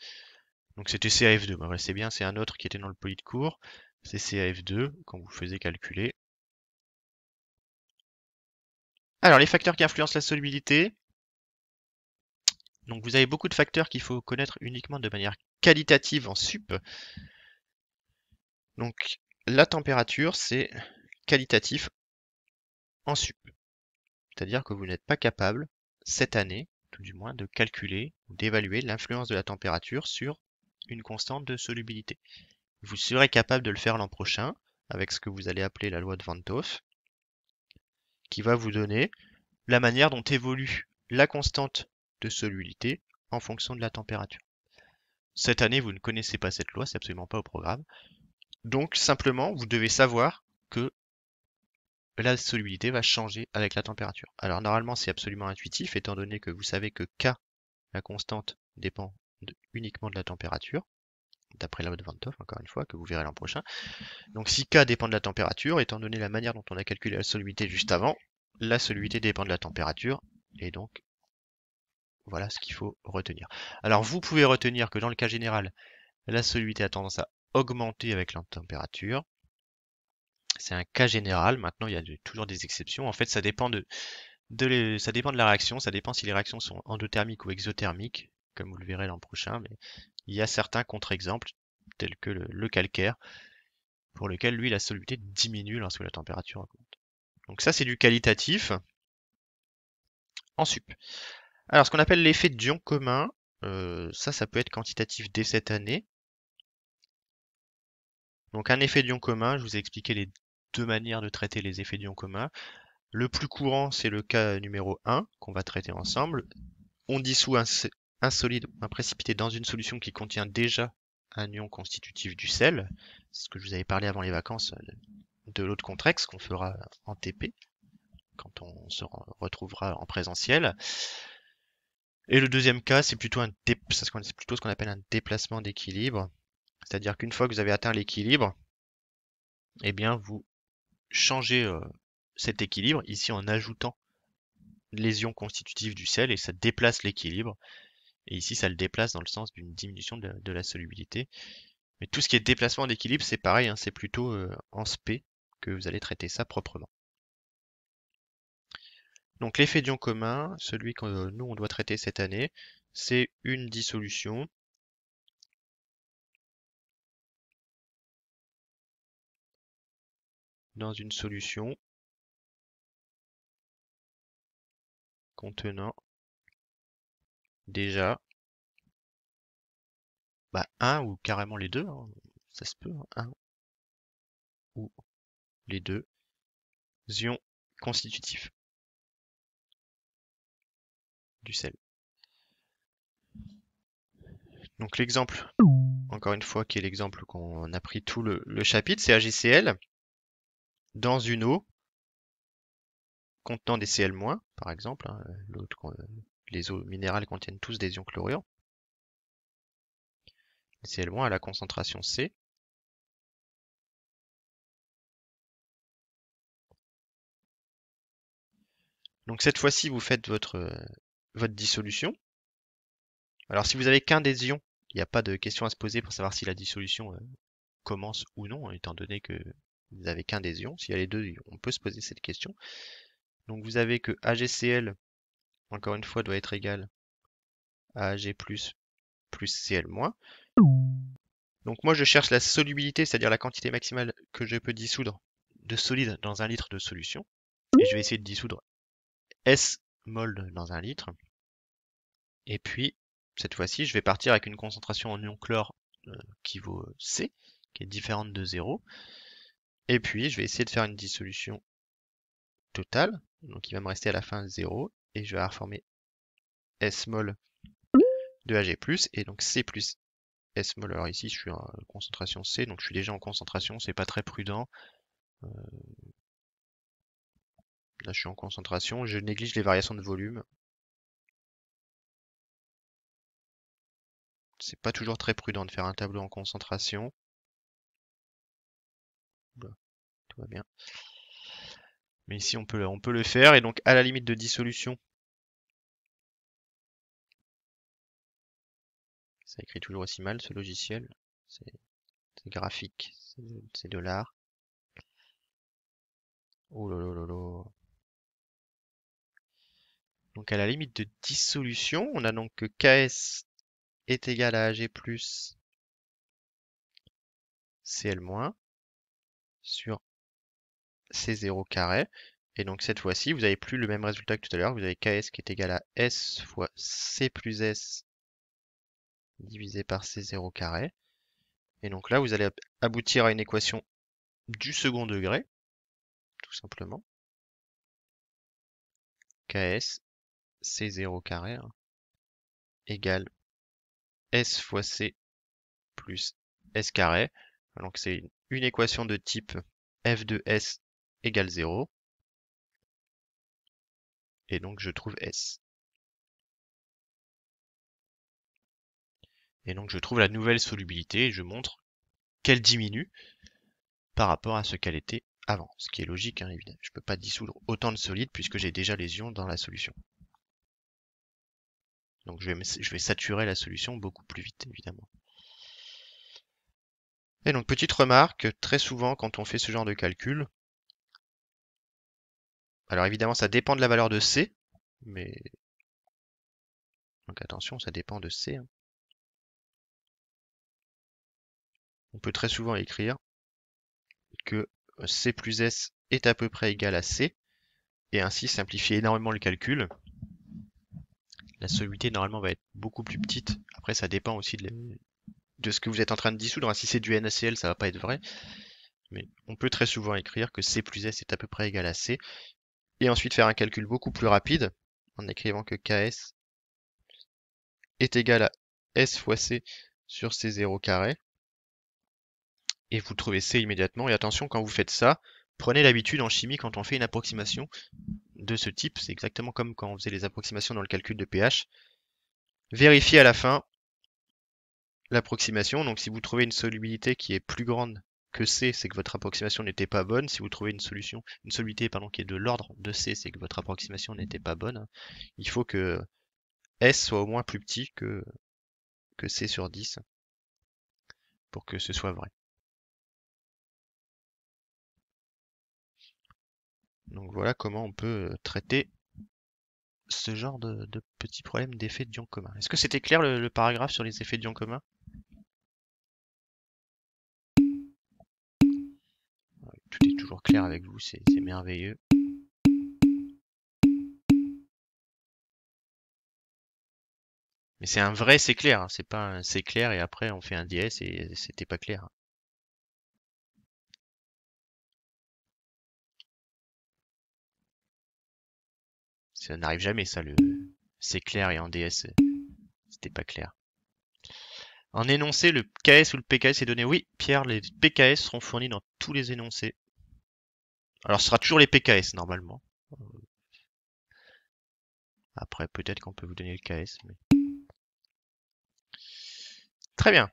Donc c'était CAF2, bah c'est bien, c'est un autre qui était dans le poly de cours, c'est CAF2 quand vous faisiez calculer Alors, les facteurs qui influencent la solubilité. Donc, vous avez beaucoup de facteurs qu'il faut connaître uniquement de manière qualitative en sup. Donc, la température, c'est qualitatif en sup. C'est-à-dire que vous n'êtes pas capable, cette année, tout du moins, de calculer ou d'évaluer l'influence de la température sur une constante de solubilité. Vous serez capable de le faire l'an prochain, avec ce que vous allez appeler la loi de Van't Hoff qui va vous donner la manière dont évolue la constante de solubilité en fonction de la température. Cette année, vous ne connaissez pas cette loi, c'est absolument pas au programme. Donc simplement, vous devez savoir que la solubilité va changer avec la température. Alors normalement, c'est absolument intuitif, étant donné que vous savez que K, la constante, dépend uniquement de la température d'après la loi de Ventoff, encore une fois, que vous verrez l'an prochain. Donc si K dépend de la température, étant donné la manière dont on a calculé la solubilité juste avant, la solubilité dépend de la température, et donc voilà ce qu'il faut retenir. Alors vous pouvez retenir que dans le cas général, la solubilité a tendance à augmenter avec la température. C'est un cas général, maintenant il y a toujours des exceptions. En fait ça dépend de, ça dépend de la réaction, ça dépend si les réactions sont endothermiques ou exothermiques, comme vous le verrez l'an prochain, mais il y a certains contre-exemples, tels que le, calcaire, pour lequel lui la soluté diminue lorsque la température augmente. Donc ça c'est du qualitatif en sup. Alors ce qu'on appelle l'effet d'ion commun, euh, ça ça peut être quantitatif dès cette année. Donc un effet d'ion commun, je vous ai expliqué les deux manières de traiter les effets d'ion commun. Le plus courant, c'est le cas numéro 1 qu'on va traiter ensemble. On dissout un, un solide, un précipité dans une solution qui contient déjà un ion constitutif du sel, ce que je vous avais parlé avant les vacances euh, de l'eau de contrex qu'on fera en TP quand on se retrouvera en présentiel. Et le deuxième cas, c'est plutôt, un plutôt ce qu'on appelle un déplacement d'équilibre. C'est-à-dire qu'une fois que vous avez atteint l'équilibre, eh bien vous changez euh, cet équilibre ici en ajoutant les ions constitutifs du sel et ça déplace l'équilibre et ici, ça le déplace dans le sens d'une diminution de, la solubilité. Mais tout ce qui est déplacement d'équilibre, c'est pareil, hein, c'est plutôt euh, en SP que vous allez traiter ça proprement. Donc l'effet d'ion commun, celui que nous on doit traiter cette année, c'est une dissolution dans une solution contenant déjà. Bah, un ou carrément les deux, hein, ça se peut, hein, un ou les deux ions constitutifs du sel. Donc l'exemple, encore une fois, qui est l'exemple qu'on a pris tout le, chapitre, c'est AgCl dans une eau contenant des Cl-, par exemple, hein, l'autre l'autre les eaux minérales contiennent tous des ions chlorures. c'est loin à la concentration C. Donc cette fois-ci, vous faites votre, euh, dissolution. Alors si vous n'avez qu'un des ions, il n'y a pas de question à se poser pour savoir si la dissolution euh, commence ou non, hein, étant donné que vous n'avez qu'un des ions. S'il y a les deux, on peut se poser cette question. Donc vous avez que AgCl encore une fois, doit être égal à AG+, plus CL-. Donc moi, je cherche la solubilité, c'est-à-dire la quantité maximale que je peux dissoudre de solide dans un litre de solution. Et je vais essayer de dissoudre S mol dans un litre. Et puis, cette fois-ci, je vais partir avec une concentration en ion chlore euh, qui vaut C, qui est différente de 0. Et puis, je vais essayer de faire une dissolution totale. Donc, il va me rester à la fin 0 et je vais reformer S mol de AG+, et donc C plus S mol, alors ici je suis en concentration C, donc je suis déjà en concentration, c'est pas très prudent. Euh, là je suis en concentration, je néglige les variations de volume. C'est pas toujours très prudent de faire un tableau en concentration. Tout va bien. Mais ici, on peut, on peut le faire. Et donc, à la limite de dissolution, ça écrit toujours aussi mal ce logiciel. C'est graphique, c'est de l'art. Oh là là Donc à la limite de dissolution, on a donc que KS est égal à AG plus CL- moins sur C0 carré. Et donc cette fois-ci, vous n'avez plus le même résultat que tout à l'heure. Vous avez KS qui est égal à S fois C plus S divisé par C0 carré. Et donc là, vous allez aboutir à une équation du second degré, tout simplement. KS C0 carré hein, égale S fois C plus S carré. Donc c'est une équation de type f de s égale 0. Et donc je trouve S. Et donc je trouve la nouvelle solubilité et je montre qu'elle diminue par rapport à ce qu'elle était avant. Ce qui est logique, hein, évidemment. Je ne peux pas dissoudre autant de solides puisque j'ai déjà les ions dans la solution. Donc je vais, saturer la solution beaucoup plus vite, évidemment. Et donc petite remarque, très souvent quand on fait ce genre de calcul, alors évidemment, ça dépend de la valeur de C, mais... Donc attention, ça dépend de C. Hein. On peut très souvent écrire que euh, C plus S est à peu près égal à C, et ainsi simplifier énormément le calcul. La soluté normalement va être beaucoup plus petite. Après, ça dépend aussi de, de ce que vous êtes en train de dissoudre. Hein, si c'est du NaCl, ça va pas être vrai. Mais on peut très souvent écrire que C plus S est à peu près égal à C, et ensuite faire un calcul beaucoup plus rapide en écrivant que Ks est égal à S fois C sur C0 carré. Et vous trouvez C immédiatement. Et attention, quand vous faites ça, prenez l'habitude en chimie quand on fait une approximation de ce type. C'est exactement comme quand on faisait les approximations dans le calcul de pH. Vérifiez à la fin l'approximation. Donc si vous trouvez une solubilité qui est plus grande que C, c'est que votre approximation n'était pas bonne. Si vous trouvez une solution, une soluté pardon, qui est de l'ordre de C, c'est que votre approximation n'était pas bonne. Il faut que S soit au moins plus petit que, que C sur 10 pour que ce soit vrai. Donc voilà comment on peut euh, traiter ce genre de, de petits problèmes d'effets de Dion commun. Est-ce que c'était clair le, paragraphe sur les effets de Dion commun tout toujours clair avec vous, c'est merveilleux. Mais c'est un vrai c'est clair, hein. c'est pas un c'est clair et après on fait un ds et c'était pas clair. Ça n'arrive jamais ça, le c'est clair et en DS c'était pas clair. En énoncé, le KS ou le PKS est donné. Oui, Pierre, les PKS seront fournis dans tous les énoncés. Alors ce sera toujours les PKS normalement. Euh, après peut-être qu'on peut vous donner le KS. Mais... Très bien.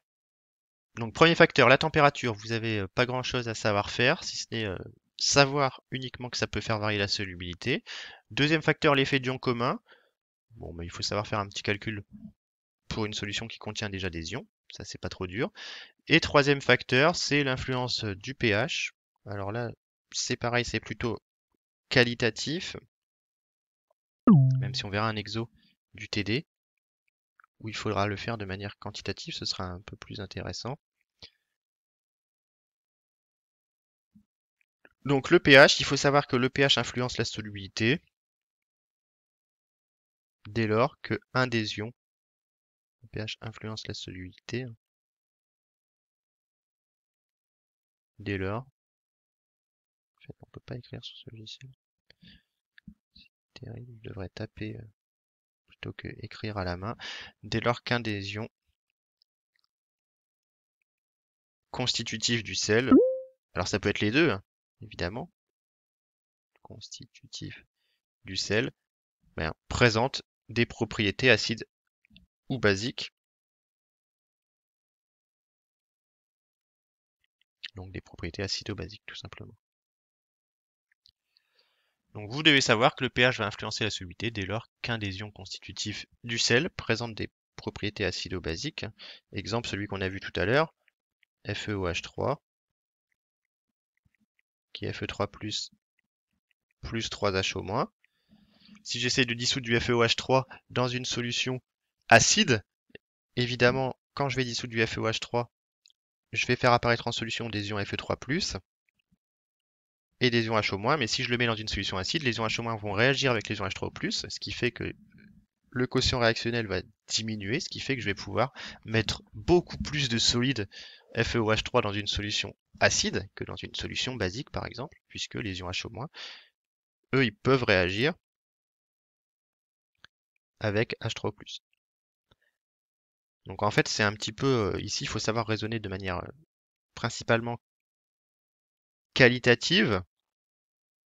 Donc premier facteur, la température. Vous n'avez euh, pas grand chose à savoir faire, si ce n'est euh, savoir uniquement que ça peut faire varier la solubilité. Deuxième facteur, l'effet d'ion commun. Bon, mais il faut savoir faire un petit calcul pour une solution qui contient déjà des ions. Ça, c'est pas trop dur. Et troisième facteur, c'est l'influence du pH. Alors là, c'est pareil, c'est plutôt qualitatif. Même si on verra un exo du TD, où il faudra le faire de manière quantitative, ce sera un peu plus intéressant. Donc le pH, il faut savoir que le pH influence la solubilité dès lors que un des ions, le pH influence la solubilité, hein, dès lors ne peut pas écrire sur ce logiciel. C'est terrible, je devrais taper euh, plutôt que écrire à la main. Dès lors qu'un des ions constitutifs du sel, alors ça peut être les deux, hein, évidemment, constitutifs du sel, présentent présente des propriétés acides ou basiques. Donc des propriétés acido-basiques tout simplement. Donc vous devez savoir que le pH va influencer la solubilité dès lors qu'un des ions constitutifs du sel présente des propriétés acido-basiques. Exemple, celui qu'on a vu tout à l'heure, FeOH3, qui est Fe3+, plus, 3HO-. Si j'essaie de dissoudre du FeOH3 dans une solution acide, évidemment, quand je vais dissoudre du FeOH3, je vais faire apparaître en solution des ions Fe3+, et des ions H-, mais si je le mets dans une solution acide, les ions H- vont réagir avec les ions H3+, ce qui fait que le quotient réactionnel va diminuer, ce qui fait que je vais pouvoir mettre beaucoup plus de solide FeOH3 dans une solution acide que dans une solution basique, par exemple, puisque les ions H-, eux, ils peuvent réagir avec H3+. Donc en fait, c'est un petit peu, euh, ici, il faut savoir raisonner de manière euh, principalement qualitative,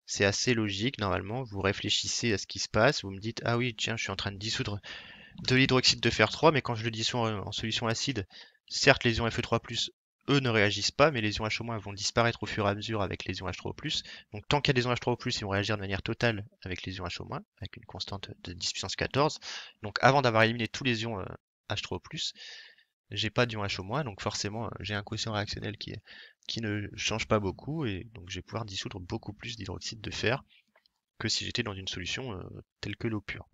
c'est assez logique normalement. Vous réfléchissez à ce qui se passe, vous me dites ah oui tiens je suis en train de dissoudre de l'hydroxyde de fer 3, mais quand je le dissous en, solution acide, certes les ions Fe3+, eux ne réagissent pas, mais les ions H- vont disparaître au fur et à mesure avec les ions H3O+. Donc tant qu'il y a des ions H3O+, ils vont réagir de manière totale avec les ions H-, avec une constante de 10 puissance 14. Donc avant d'avoir éliminé tous les ions H3O+, euh, j'ai pas d'ions H-, donc forcément euh, j'ai un quotient réactionnel qui est qui ne change pas beaucoup et donc je vais pouvoir dissoudre beaucoup plus d'hydroxyde de fer que si j'étais dans une solution euh, telle que l'eau pure.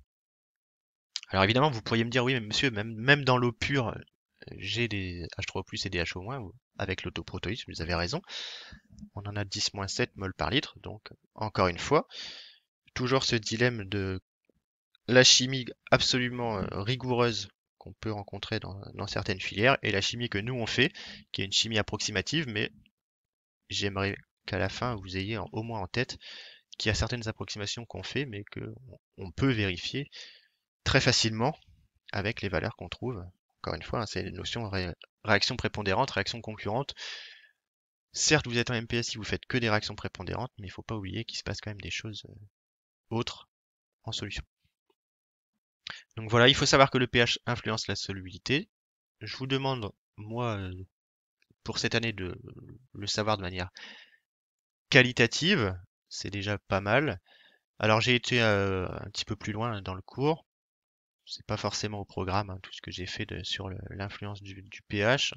Alors évidemment, vous pourriez me dire, oui, mais monsieur, même, même dans l'eau pure, euh, j'ai des H3 et des HO- avec l'autoprotolyse, vous avez raison. On en a 10-7 mol par litre, donc encore une fois, toujours ce dilemme de la chimie absolument euh, rigoureuse qu'on peut rencontrer dans, dans certaines filières et la chimie que nous on fait, qui est une chimie approximative, mais j'aimerais qu'à la fin, vous ayez au moins en tête qu'il y a certaines approximations qu'on fait, mais qu'on peut vérifier très facilement avec les valeurs qu'on trouve. Encore une fois, hein, c'est une notion réaction prépondérante, réaction concurrente. Certes, vous êtes un MPS si vous faites que des réactions prépondérantes, mais il ne faut pas oublier qu'il se passe quand même des choses euh, autres en solution. Donc voilà, il faut savoir que le pH influence la solubilité. Je vous demande, moi, euh, pour cette année de le savoir de manière qualitative, c'est déjà pas mal. Alors j'ai été euh, un petit peu plus loin dans le cours. C'est pas forcément au programme hein, tout ce que j'ai fait sur l'influence du, pH.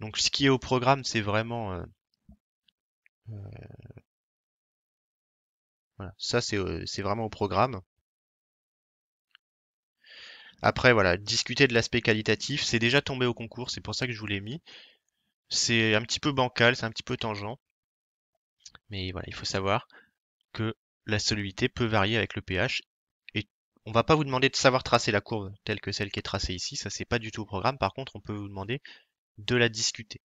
Donc ce qui est au programme, c'est vraiment euh, euh, voilà, ça c'est vraiment au programme. Après voilà, discuter de l'aspect qualitatif, c'est déjà tombé au concours, c'est pour ça que je vous l'ai mis. C'est un petit peu bancal, c'est un petit peu tangent. Mais voilà, il faut savoir que la solubilité peut varier avec le pH. Et on va pas vous demander de savoir tracer la courbe telle que celle qui est tracée ici, ça c'est pas du tout au programme. Par contre, on peut vous demander de la discuter.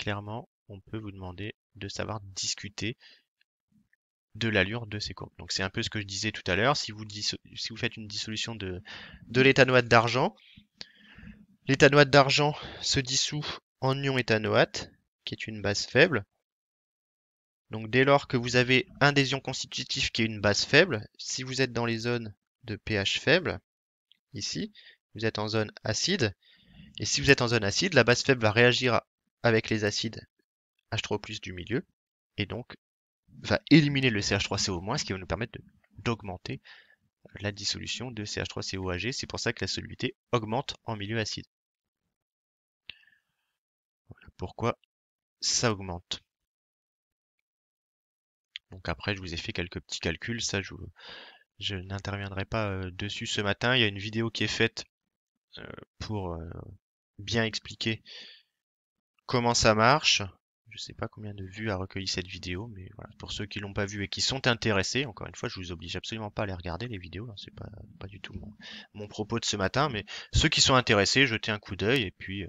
Clairement, on peut vous demander de savoir discuter de l'allure de ces courbes. Donc c'est un peu ce que je disais tout à l'heure. Si, si vous, faites une dissolution de, de l'éthanoate d'argent, l'éthanoate d'argent se dissout ion éthanoate, qui est une base faible. Donc dès lors que vous avez un des ions constitutifs qui est une base faible, si vous êtes dans les zones de pH faible, ici, vous êtes en zone acide, et si vous êtes en zone acide, la base faible va réagir avec les acides H3+, du milieu, et donc va éliminer le CH3CO-, ce qui va nous permettre d'augmenter la dissolution de CH3COAG. C'est pour ça que la solubilité augmente en milieu acide pourquoi ça augmente. Donc après, je vous ai fait quelques petits calculs, ça je, je n'interviendrai pas euh, dessus ce matin. Il y a une vidéo qui est faite euh, pour euh, bien expliquer comment ça marche. Je ne sais pas combien de vues a recueilli cette vidéo, mais voilà, pour ceux qui l'ont pas vue et qui sont intéressés, encore une fois, je vous oblige absolument pas à les regarder les vidéos, ce hein. c'est pas, du tout mon, mon, propos de ce matin, mais ceux qui sont intéressés, jetez un coup d'œil et puis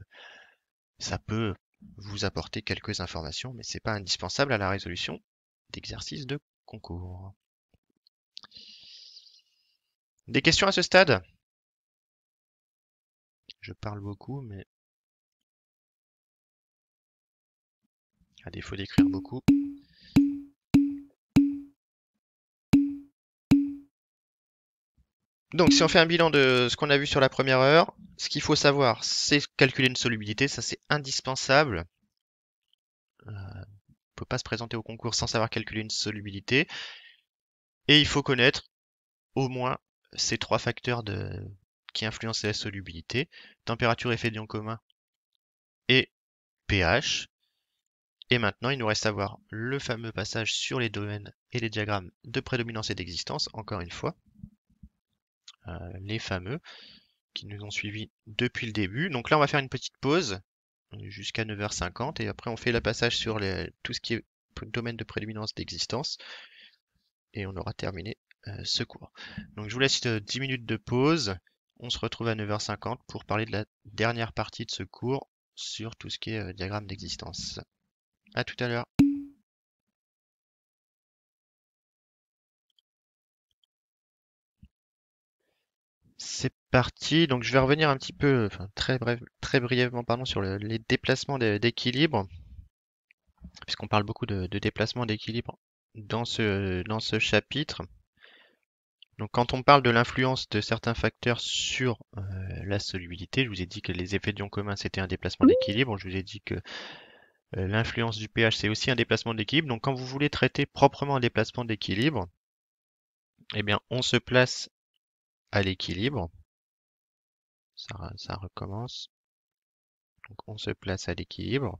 ça peut vous apporter quelques informations, mais ce n'est pas indispensable à la résolution d'exercices de concours. Des questions à ce stade Je parle beaucoup, mais à défaut d'écrire beaucoup, Donc, si on fait un bilan de ce qu'on a vu sur la première heure, ce qu'il faut savoir, c'est calculer une solubilité, ça c'est indispensable. Euh, on ne peut pas se présenter au concours sans savoir calculer une solubilité. Et il faut connaître au moins ces trois facteurs qui influencent la solubilité. Température, effet d'ion commun et pH. Et maintenant, il nous reste à voir le fameux passage sur les domaines et les diagrammes de prédominance et d'existence, encore une fois. Euh, les fameux qui nous ont suivis depuis le début. Donc là, on va faire une petite pause jusqu'à 9h50 et après on fait le passage sur tout ce qui est domaine de prédominance d'existence et on aura terminé euh, ce cours. Donc je vous laisse 10 euh, minutes de pause. On se retrouve à 9h50 pour parler de la dernière partie de ce cours sur tout ce qui est diagramme d'existence. A tout à l'heure. C'est parti. Donc je vais revenir un petit peu, enfin, très, brièvement, pardon, sur les déplacements d'équilibre, puisqu'on parle beaucoup de, déplacements d'équilibre dans ce, dans ce chapitre. Donc quand on parle de l'influence de certains facteurs sur euh, la solubilité, je vous ai dit que les effets d'ions commun c'était un déplacement d'équilibre, je vous ai dit que euh, l'influence du pH c'est aussi un déplacement d'équilibre. Donc quand vous voulez traiter proprement un déplacement d'équilibre, eh bien on se place à l'équilibre. Ça, recommence. Donc on se place à l'équilibre.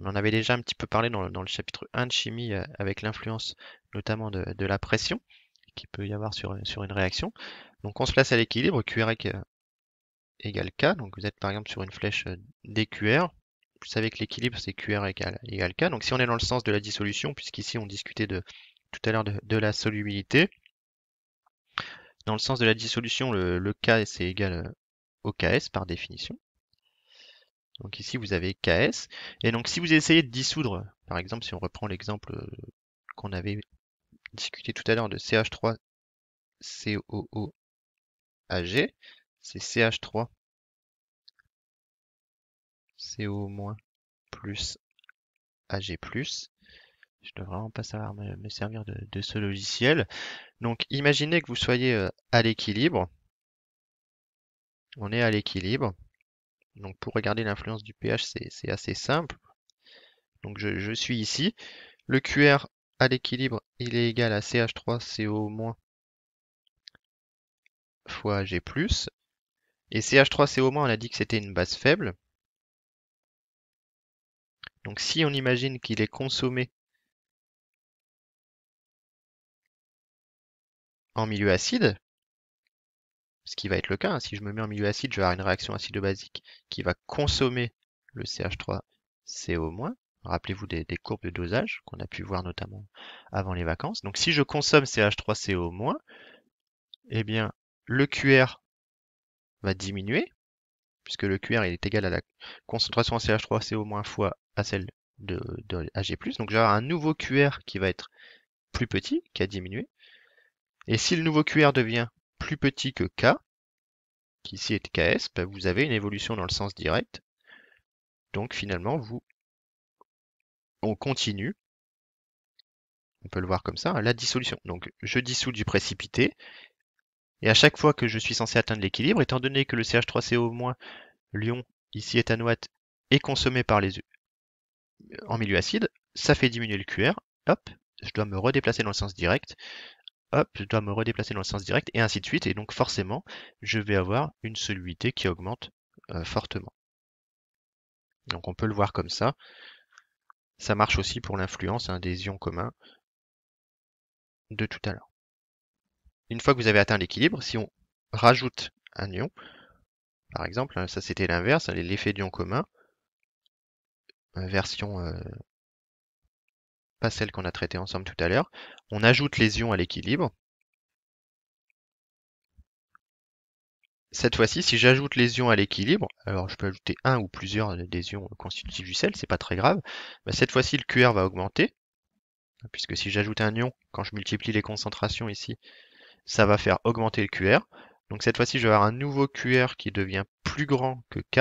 On en avait déjà un petit peu parlé dans le, chapitre 1 de chimie euh, avec l'influence notamment de, la pression qui peut y avoir sur, sur, une réaction. Donc on se place à l'équilibre, QR euh, égale K. Donc vous êtes par exemple sur une flèche euh, DQR. Vous savez que l'équilibre c'est QR égale, K. Donc si on est dans le sens de la dissolution, puisqu'ici on discutait de, tout à l'heure de la solubilité, dans le sens de la dissolution, le, le K est égal euh, au KS par définition. Donc ici vous avez KS. Et donc si vous essayez de dissoudre, par exemple si on reprend l'exemple euh, qu'on avait discuté tout à l'heure de CH3COOAG, c'est CH3 CO- plus AG+, je dois vraiment pas savoir me, servir de, ce logiciel. Donc imaginez que vous soyez euh, à l'équilibre. On est à l'équilibre. Donc pour regarder l'influence du pH, c'est assez simple. Donc je, suis ici. Le QR à l'équilibre, il est égal à CH3CO- fois G+. Et CH3CO-, on a dit que c'était une base faible. Donc si on imagine qu'il est consommé en milieu acide, ce qui va être le cas, hein. si je me mets en milieu acide, je vais avoir une réaction acido-basique qui va consommer le CH3CO-. Rappelez-vous des, courbes de dosage qu'on a pu voir notamment avant les vacances. Donc si je consomme CH3CO-, eh bien le QR va diminuer, puisque le QR est égal à la concentration en CH3CO- fois à celle de, de Ag+. Donc j'aurai un nouveau QR qui va être plus petit, qui a diminué. Et si le nouveau QR devient plus petit que K, qui ici est KS, bah, vous avez une évolution dans le sens direct. Donc finalement, vous, on continue. On peut le voir comme ça, hein, la dissolution. Donc je dissous du précipité. Et à chaque fois que je suis censé atteindre l'équilibre, étant donné que le CH3CO- l'ion ici éthanoate est consommé par les en milieu acide, ça fait diminuer le QR. Hop, je dois me redéplacer dans le sens direct hop, je dois me redéplacer dans le sens direct, et ainsi de suite. Et donc forcément, je vais avoir une solubilité qui augmente euh, fortement. Donc on peut le voir comme ça. Ça marche aussi pour l'influence hein, des ions communs de tout à l'heure. Une fois que vous avez atteint l'équilibre, si on rajoute un ion, par exemple, hein, ça c'était l'inverse, hein, l'effet d'ion commun, version euh, pas celle qu'on a traitée ensemble tout à l'heure. On ajoute les ions à l'équilibre. Cette fois-ci, si j'ajoute les ions à l'équilibre, alors je peux ajouter un ou plusieurs des ions constitutifs du sel, c'est pas très grave, mais cette fois-ci le QR va augmenter, puisque si j'ajoute un ion, quand je multiplie les concentrations ici, ça va faire augmenter le QR. Donc cette fois-ci, je vais avoir un nouveau QR qui devient plus grand que K,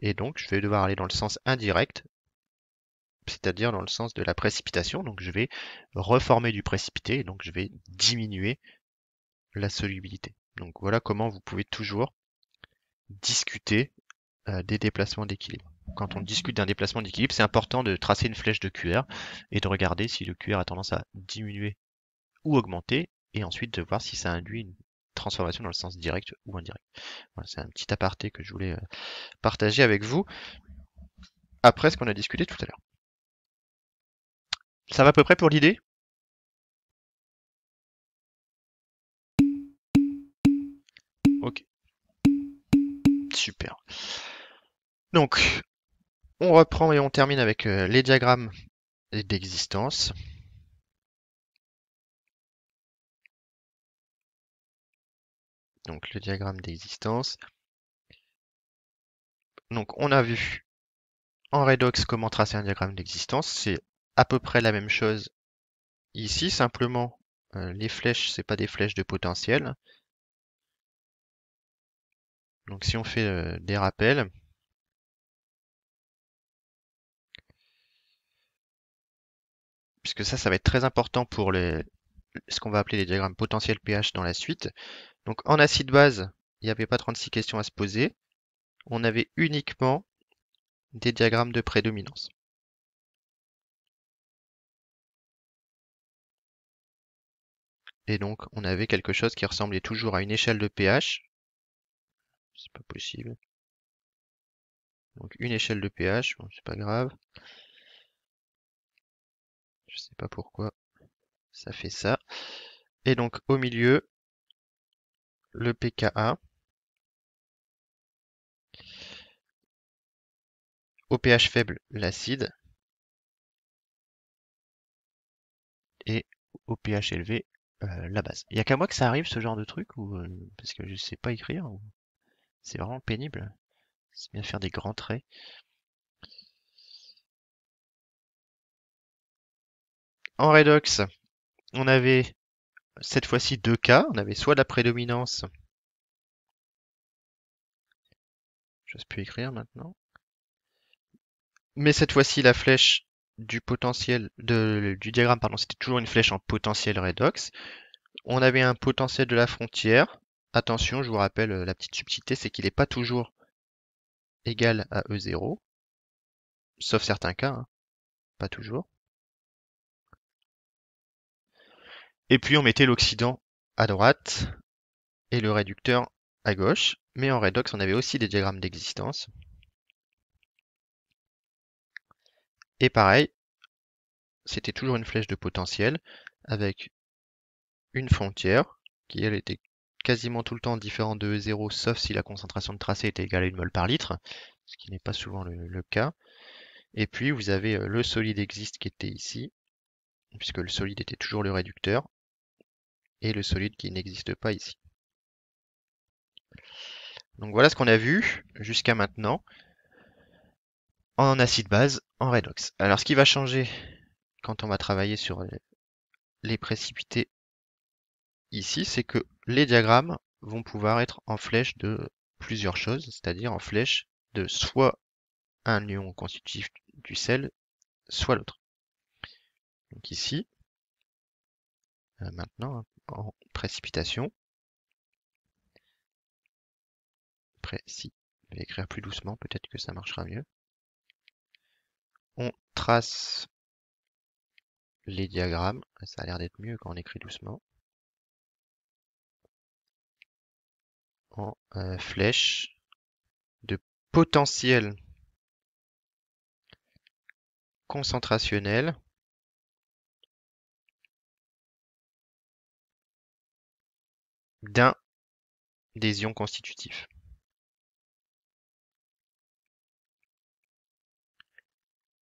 et donc je vais devoir aller dans le sens indirect c'est-à-dire dans le sens de la précipitation. Donc je vais reformer du précipité, et donc je vais diminuer la solubilité. Donc voilà comment vous pouvez toujours discuter euh, des déplacements d'équilibre. Quand on discute d'un déplacement d'équilibre, c'est important de tracer une flèche de QR et de regarder si le QR a tendance à diminuer ou augmenter, et ensuite de voir si ça induit une transformation dans le sens direct ou indirect. Voilà, c'est un petit aparté que je voulais euh, partager avec vous après ce qu'on a discuté tout à l'heure. Ça va à peu près pour l'idée Ok. Super. Donc, on reprend et on termine avec euh, les diagrammes d'existence. Donc le diagramme d'existence. Donc on a vu en Redox comment tracer un diagramme d'existence. C'est à peu près la même chose ici, simplement euh, les flèches, c'est pas des flèches de potentiel. Donc si on fait euh, des rappels, puisque ça, ça va être très important pour ce qu'on va appeler les diagrammes potentiel pH dans la suite. Donc en acide base, il n'y avait pas 36 questions à se poser. On avait uniquement des diagrammes de prédominance. Et donc, on avait quelque chose qui ressemblait toujours à une échelle de pH. C'est pas possible. Donc, une échelle de pH, c'est pas grave. Je sais pas pourquoi ça fait ça. Et donc, au milieu, le pKa. Au pH faible, l'acide. Et au pH élevé, euh, la base. Il y a qu'à moi que ça arrive ce genre de truc ou euh, parce que je sais pas écrire. C'est vraiment pénible. C'est bien de faire des grands traits. En redox, on avait cette fois-ci deux cas. On avait soit la prédominance. Je n'ose plus écrire maintenant. Mais cette fois-ci, la flèche du potentiel du diagramme, pardon, c'était toujours une flèche en potentiel redox. On avait un potentiel de la frontière. Attention, je vous rappelle euh, la petite subtilité, c'est qu'il n'est pas toujours égal à E0, sauf certains cas, hein. pas toujours. Et puis on mettait l'oxydant à droite et le réducteur à gauche, mais en redox on avait aussi des diagrammes d'existence. Et pareil, c'était toujours une flèche de potentiel avec une frontière qui elle était quasiment tout le temps différente de 0 sauf si la concentration de tracé était égale à 1 mol par litre, ce qui n'est pas souvent le, le, cas. Et puis vous avez euh, le solide existe qui était ici, puisque le solide était toujours le réducteur, et le solide qui n'existe pas ici. Donc voilà ce qu'on a vu jusqu'à maintenant en acide base en redox. Alors ce qui va changer quand on va travailler sur les précipités ici, c'est que les diagrammes vont pouvoir être en flèche de plusieurs choses, c'est-à-dire en flèche de soit un ion constitutif du sel, soit l'autre. Donc ici, euh, maintenant, en précipitation, Précis, je vais écrire plus doucement, peut-être que ça marchera mieux trace les diagrammes. Ça a l'air d'être mieux quand on écrit doucement. En euh, flèche de potentiel concentrationnel. d'un des ions constitutifs.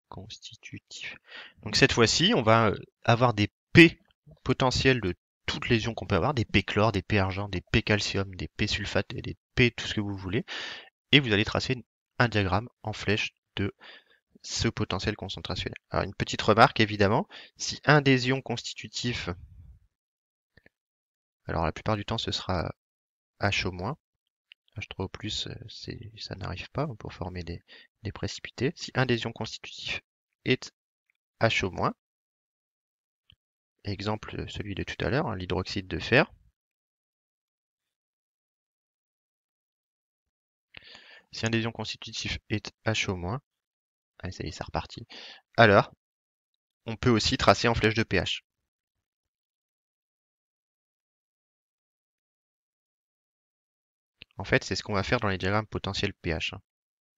constitutif. Donc cette fois-ci, on va euh, avoir des P potentiels de toutes les ions qu'on peut avoir, des P chlore, des P argent, des P calcium, des P sulfate, des P tout ce que vous voulez, et vous allez tracer un diagramme en flèche de ce potentiel concentrationnel. Alors une petite remarque évidemment, si un des ions constitutifs, alors la plupart du temps ce sera H au moins, H3O+, euh, ça n'arrive pas pour former des, précipités. Si un des ions constitutifs est HO-, exemple euh, celui de tout à l'heure, hein, l'hydroxyde de fer, si un des ions constitutifs est HO-, allez, ah, ça y reparti, alors on peut aussi tracer en flèche de pH. En fait, c'est ce qu'on va faire dans les diagrammes potentiels pH. Hein.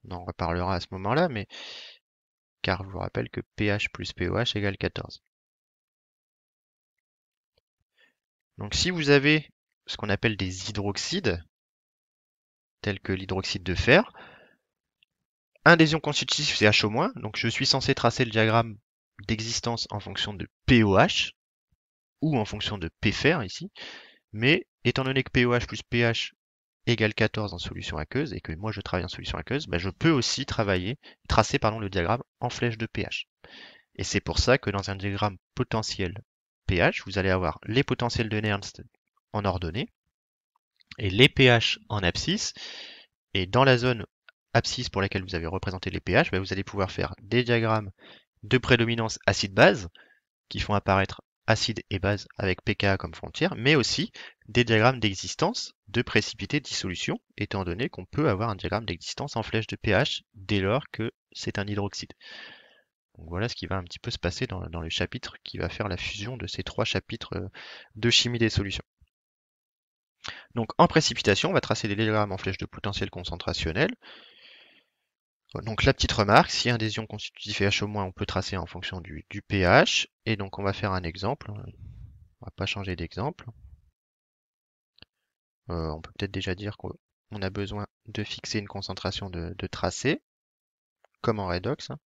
On en reparlera à ce moment-là, mais car je vous rappelle que pH plus POH égale 14. Donc si vous avez ce qu'on appelle des hydroxydes, tels que l'hydroxyde de fer, un des ions constitutifs, c'est moins, donc je suis censé tracer le diagramme d'existence en fonction de POH, ou en fonction de PFER ici, mais étant donné que POH plus pH égale 14 en solution aqueuse et que moi je travaille en solution aqueuse, ben je peux aussi travailler, tracer pardon, le diagramme en flèche de pH. Et c'est pour ça que dans un diagramme potentiel pH, vous allez avoir les potentiels de Nernst en ordonnée et les pH en abscisse. Et dans la zone abscisse pour laquelle vous avez représenté les pH, ben vous allez pouvoir faire des diagrammes de prédominance acide-base qui font apparaître acide et base avec pKa comme frontière, mais aussi des diagrammes d'existence de précipité-dissolution, étant donné qu'on peut avoir un diagramme d'existence en flèche de pH dès lors que c'est un hydroxyde. voilà ce qui va un petit peu se passer dans, dans le chapitre qui va faire la fusion de ces trois chapitres euh, de chimie des solutions. Donc en précipitation, on va tracer des diagrammes en flèche de potentiel concentrationnel donc la petite remarque, si un des ions constitutifs est H au moins, on peut tracer en fonction du, pH. Et donc on va faire un exemple. On va pas changer d'exemple. Euh, on peut peut-être déjà dire qu'on a besoin de fixer une concentration de, tracé, comme en redox. On va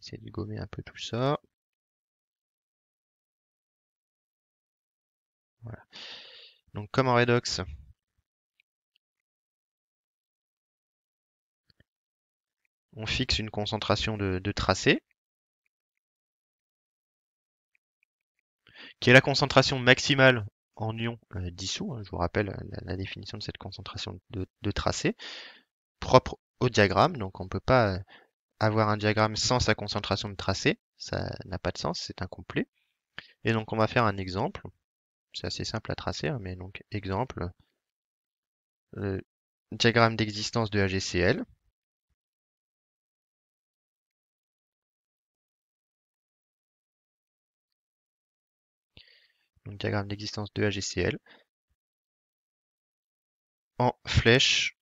essayer de gommer un peu tout ça. Voilà. Donc comme en redox, on fixe une concentration de, de tracé, qui est la concentration maximale en ions euh, dissous, hein, je vous rappelle euh, la, définition de cette concentration de, tracé, propre au diagramme, donc on ne peut pas euh, avoir un diagramme sans sa concentration de tracé, ça n'a pas de sens, c'est incomplet. Et donc on va faire un exemple, c'est assez simple à tracer, hein, mais donc exemple, le diagramme d'existence de AGCL, donc diagramme d'existence de AGCL, en flèche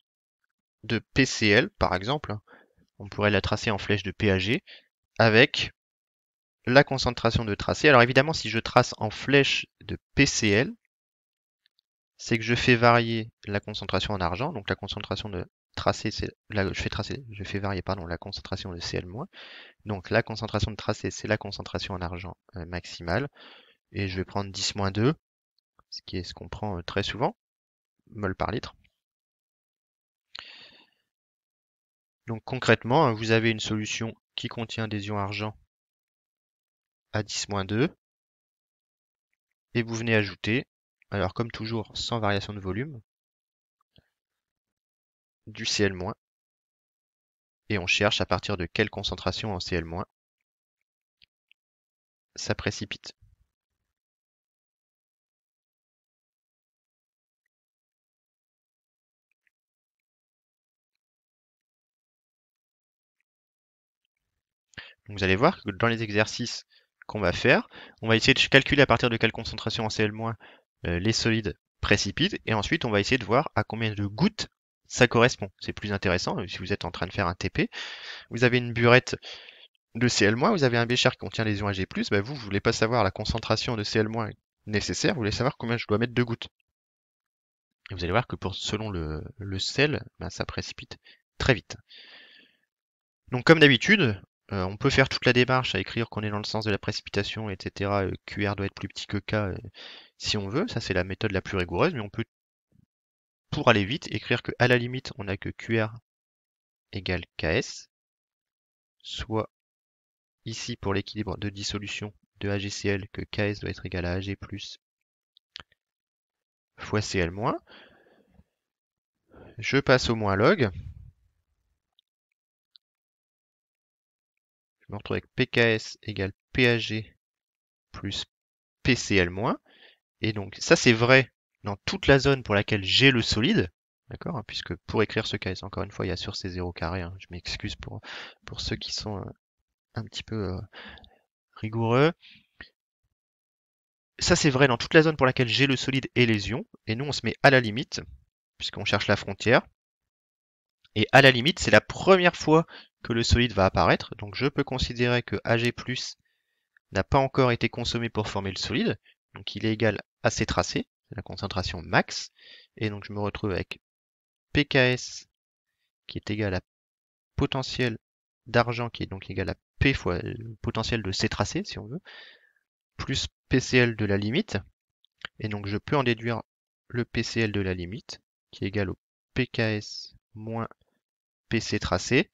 de PCL par exemple, on pourrait la tracer en flèche de PAG, avec la concentration de tracé. Alors évidemment, si je trace en flèche de PCL, c'est que je fais varier la concentration en argent, donc la concentration de tracé, c'est je fais tracer, je fais varier pardon, la concentration de CL-. Donc la concentration de tracé, c'est la concentration en argent euh, maximale et je vais prendre 10-2, ce qui est ce qu'on prend euh, très souvent, mol par litre. Donc concrètement, hein, vous avez une solution qui contient des ions argent à 10-2, et vous venez ajouter, alors comme toujours sans variation de volume, du Cl-, et on cherche à partir de quelle concentration en Cl- ça précipite. vous allez voir que dans les exercices qu'on va faire, on va essayer de calculer à partir de quelle concentration en Cl- euh, les solides précipitent, et ensuite on va essayer de voir à combien de gouttes ça correspond. C'est plus intéressant, euh, si vous êtes en train de faire un TP, vous avez une burette de Cl-, vous avez un bécher qui contient les ions Ag+, bah vous, ne voulez pas savoir la concentration de Cl- nécessaire, vous voulez savoir combien je dois mettre de gouttes. Et vous allez voir que pour, selon le, sel, bah, ça précipite très vite. Donc comme d'habitude, euh, on peut faire toute la démarche à écrire qu'on est dans le sens de la précipitation, etc. Euh, QR doit être plus petit que K euh, si on veut. Ça, c'est la méthode la plus rigoureuse, mais on peut, pour aller vite, écrire que à la limite, on n'a que QR égale KS, soit ici pour l'équilibre de dissolution de AgCl que KS doit être égal à Ag plus fois Cl moins. Je passe au moins log. je me retrouve avec PKS égale PAG plus PCL-. Et donc ça c'est vrai dans toute la zone pour laquelle j'ai le solide, d'accord Puisque pour écrire ce KS, encore une fois, il y a sur ces 0 carrés, hein, je m'excuse pour, pour ceux qui sont euh, un petit peu euh, rigoureux. Ça c'est vrai dans toute la zone pour laquelle j'ai le solide et les ions, et nous on se met à la limite, puisqu'on cherche la frontière. Et à la limite, c'est la première fois que le solide va apparaître. Donc je peux considérer que AG+, n'a pas encore été consommé pour former le solide. Donc il est égal à C tracé, c'est la concentration max. Et donc je me retrouve avec PKS qui est égal à potentiel d'argent qui est donc égal à P fois le potentiel de C tracé si on veut, plus PCL de la limite. Et donc je peux en déduire le PCL de la limite qui est égal au PKS moins PC tracé.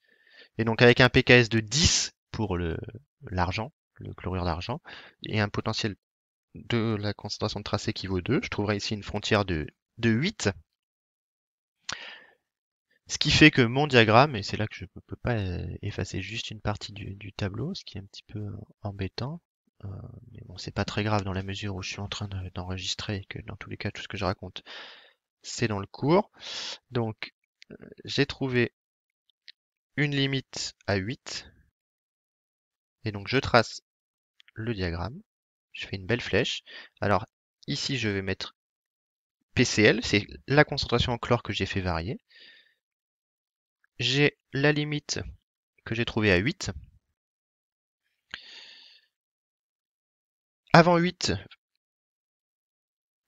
Et donc avec un PKS de 10 pour le l'argent, le chlorure d'argent, et un potentiel de la concentration de tracé qui vaut 2, je trouverai ici une frontière de, de 8. Ce qui fait que mon diagramme, et c'est là que je ne peux pas effacer juste une partie du, tableau, ce qui est un petit peu embêtant, euh, mais bon, c'est pas très grave dans la mesure où je suis en train d'enregistrer et que dans tous les cas, tout ce que je raconte, c'est dans le cours. Donc, euh, j'ai trouvé une limite à 8. Et donc je trace le diagramme. Je fais une belle flèche. Alors ici, je vais mettre PCL, c'est la concentration en chlore que j'ai fait varier. J'ai la limite que j'ai trouvée à 8. Avant 8,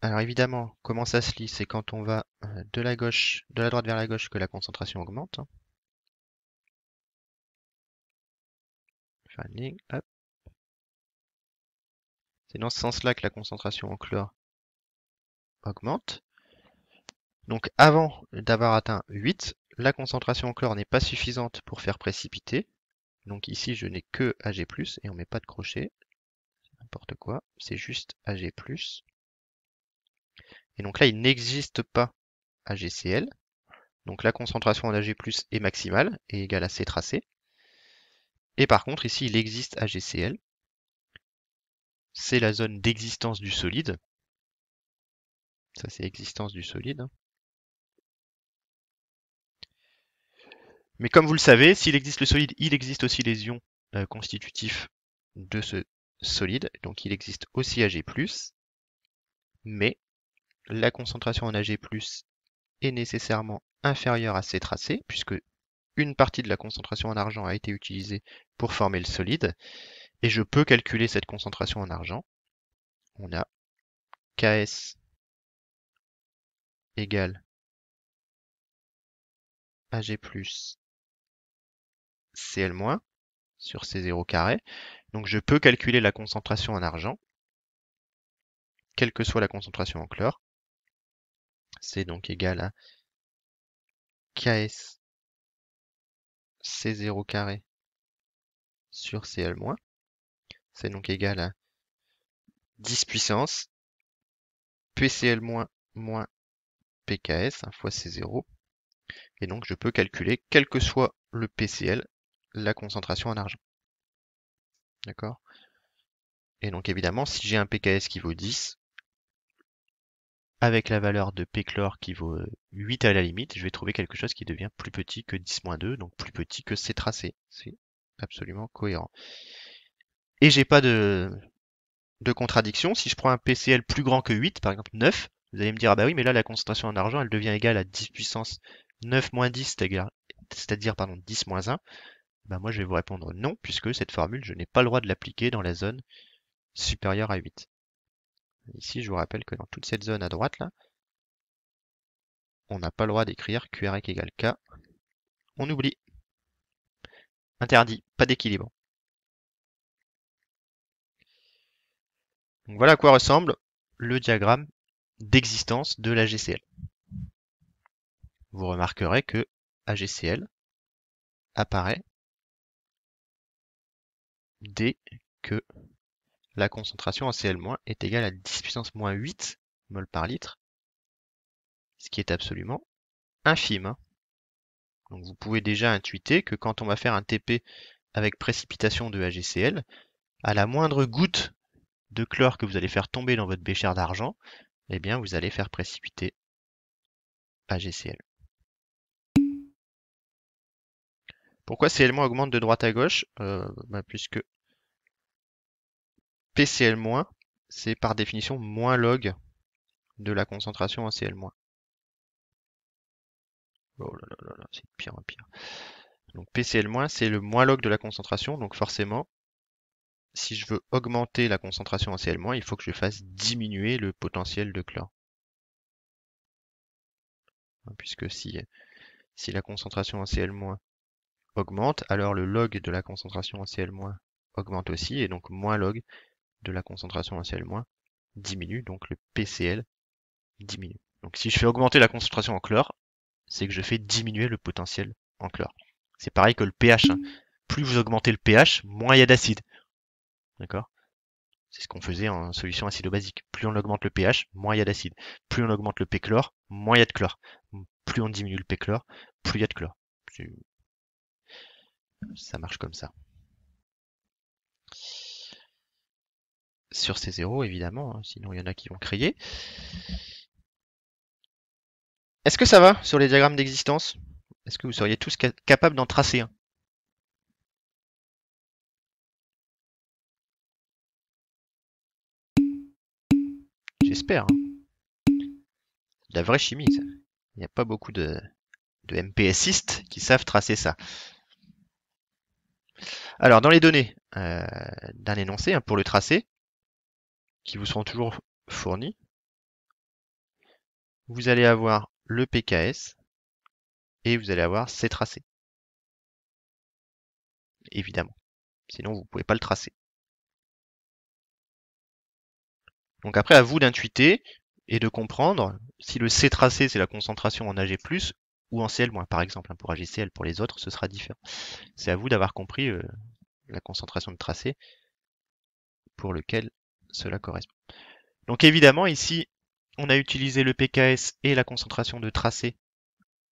alors évidemment, comment ça se lit C'est quand on va euh, de la gauche, de la droite vers la gauche que la concentration augmente. C'est dans ce sens-là que la concentration en chlore augmente. Donc avant d'avoir atteint 8, la concentration en chlore n'est pas suffisante pour faire précipiter. Donc ici, je n'ai que Ag+, et on ne met pas de crochet. N'importe quoi, c'est juste Ag+. Et donc là, il n'existe pas AgCl. Donc la concentration en Ag+, est maximale et égale à C tracé. Et par contre, ici, il existe AGCL. C'est la zone d'existence du solide. Ça, c'est existence du solide. Hein. Mais comme vous le savez, s'il existe le solide, il existe aussi les ions euh, constitutifs de ce solide. Donc il existe aussi Ag+, mais la concentration en Ag+, est nécessairement inférieure à ces tracés, puisque une partie de la concentration en argent a été utilisée pour former le solide, et je peux calculer cette concentration en argent. On a Ks égale Ag plus Cl- sur c 0 carré. Donc je peux calculer la concentration en argent, quelle que soit la concentration en chlore. C'est donc égal à Ks C0 carré sur Cl-. C'est donc égal à 10 puissance PCL- PKS fois C0. Et donc je peux calculer, quel que soit le PCL, la concentration en argent. D'accord Et donc évidemment, si j'ai un PKS qui vaut 10, avec la valeur de p qui vaut 8 euh, à la limite, je vais trouver quelque chose qui devient plus petit que 10-2, donc plus petit que ces tracé. C'est absolument cohérent. Et j'ai pas de, contradiction. Si je prends un PCL plus grand que 8, par exemple 9, vous allez me dire, ah bah oui, mais là, la concentration en argent, elle devient égale à 10 puissance 9 10, c'est-à-dire, pardon, 10 1. Bah, moi, je vais vous répondre non, puisque cette formule, je n'ai pas le droit de l'appliquer dans la zone supérieure à 8. Ici, je vous rappelle que dans toute cette zone à droite, là, on n'a pas le droit d'écrire QR égale K. On oublie. Interdit, pas d'équilibre. voilà à quoi ressemble le diagramme d'existence de la GCL. Vous remarquerez que AGCL apparaît dès que la concentration en Cl- est égale à 10 puissance moins 8 mol par litre, ce qui est absolument infime. Hein. Donc vous pouvez déjà intuiter que quand on va faire un TP avec précipitation de AgCl, à la moindre goutte de chlore que vous allez faire tomber dans votre béchère d'argent, eh bien vous allez faire précipiter AgCl. Pourquoi Cl- augmente de droite à gauche euh, bah, Puisque PCL-, c'est par définition moins log de la concentration en CL-. Oh là là là c'est pire pire. Donc PCL-, c'est le moins log de la concentration, donc forcément, si je veux augmenter la concentration en Cl-, il faut que je fasse diminuer le potentiel de chlore. Hein, puisque si, si la concentration en Cl- augmente, alors le log de la concentration en Cl- augmente aussi, et donc moins log de la concentration en moins diminue, donc le PCl diminue. Donc si je fais augmenter la concentration en chlore, c'est que je fais diminuer le potentiel en chlore. C'est pareil que le pH. Hein. Plus vous augmentez le pH, moins il y a d'acide. D'accord C'est ce qu'on faisait en solution acido-basique. Plus on augmente le pH, moins il y a d'acide. Plus on augmente le P-chlore, moins il y a de chlore. Plus on diminue le P-chlore, plus il y a de chlore. Ça marche comme ça. sur ces zéros, évidemment, hein, sinon il y en a qui vont crier. Est-ce que ça va sur les diagrammes d'existence Est-ce que vous seriez tous capables d'en tracer un J'espère. Hein. La vraie chimie, ça. Il n'y a pas beaucoup de, de MPSistes qui savent tracer ça. Alors, dans les données euh, d'un énoncé, hein, pour le tracer, qui vous seront toujours fournis, vous allez avoir le PKS et vous allez avoir C tracés. Évidemment. Sinon, vous ne pouvez pas le tracer. Donc après, à vous d'intuiter et de comprendre si le C tracé, c'est la concentration en AG+, ou en CL-, par exemple. Hein, pour AGCL, pour les autres, ce sera différent. C'est à vous d'avoir compris euh, la concentration de tracé pour lequel cela correspond. Donc évidemment, ici, on a utilisé le PKS et la concentration de tracé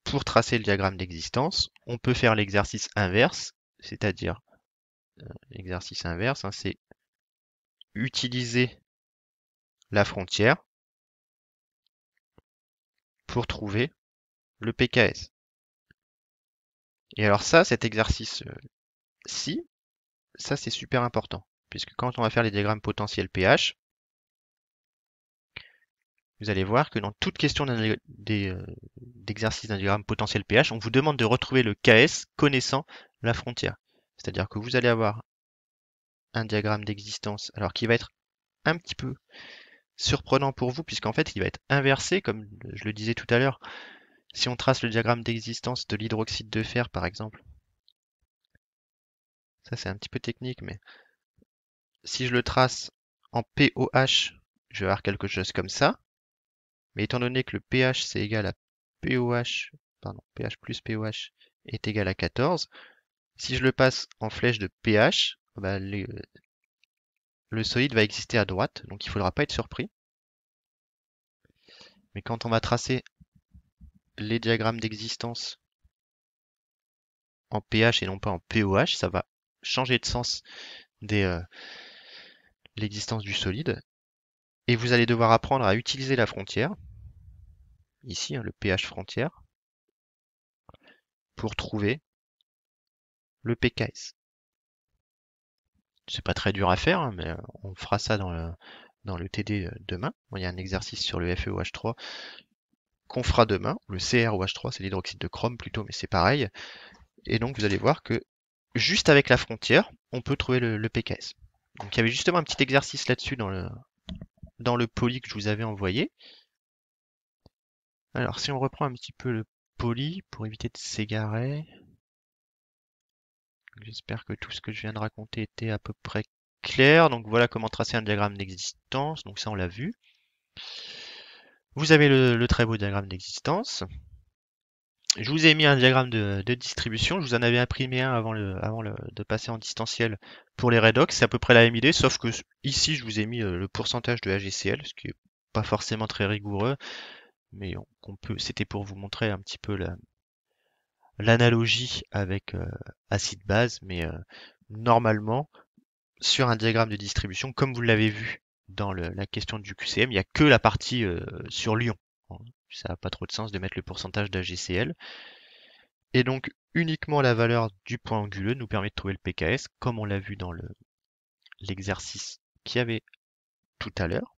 pour tracer le diagramme d'existence. On peut faire l'exercice inverse, c'est-à-dire euh, l'exercice inverse, hein, c'est utiliser la frontière pour trouver le PKS. Et alors ça, cet exercice-ci, euh, ça c'est super important puisque quand on va faire les diagrammes potentiels pH, vous allez voir que dans toute question euh, d'exercice d'un diagramme potentiel pH, on vous demande de retrouver le KS connaissant la frontière. C'est-à-dire que vous allez avoir un diagramme d'existence, alors qui va être un petit peu surprenant pour vous, puisqu'en fait, il va être inversé, comme je le disais tout à l'heure. Si on trace le diagramme d'existence de l'hydroxyde de fer, par exemple, ça c'est un petit peu technique, mais si je le trace en POH, je vais avoir quelque chose comme ça. Mais étant donné que le pH c'est égal à POH, pardon, pH plus POH est égal à 14, si je le passe en flèche de pH, bah, le solide va exister à droite, donc il ne faudra pas être surpris. Mais quand on va tracer les diagrammes d'existence en pH et non pas en POH, ça va changer de sens des, euh, l'existence du solide. Et vous allez devoir apprendre à utiliser la frontière, ici, hein, le pH frontière, pour trouver le PKS. C'est pas très dur à faire, hein, mais euh, on fera ça dans le, TD euh, demain. il y a un exercice sur le FeOH3 qu'on fera demain. Le CrOH3, c'est l'hydroxyde de chrome plutôt, mais c'est pareil. Et donc vous allez voir que juste avec la frontière, on peut trouver le, le PKS. Donc il y avait justement un petit exercice là-dessus dans le, dans le poly que je vous avais envoyé. Alors si on reprend un petit peu le poly pour éviter de s'égarer. J'espère que tout ce que je viens de raconter était à peu près clair. Donc voilà comment tracer un diagramme d'existence. Donc ça on l'a vu. Vous avez le, le très beau diagramme d'existence je vous ai mis un diagramme de, de, distribution. Je vous en avais imprimé un avant, le, avant le, de passer en distanciel pour les redox. C'est à peu près la même idée, sauf que ici, je vous ai mis euh, le pourcentage de AGCL, ce qui est pas forcément très rigoureux, mais on, peut, c'était pour vous montrer un petit peu la, l'analogie avec euh, acide-base, mais euh, normalement, sur un diagramme de distribution, comme vous l'avez vu dans la question du QCM, il n'y a que la partie sur Lyon ça n'a pas trop de sens de mettre le pourcentage d'AGCL. Et donc uniquement la valeur du point anguleux nous permet de trouver le PKS, comme on l'a vu dans l'exercice le, qu'il y avait tout à l'heure,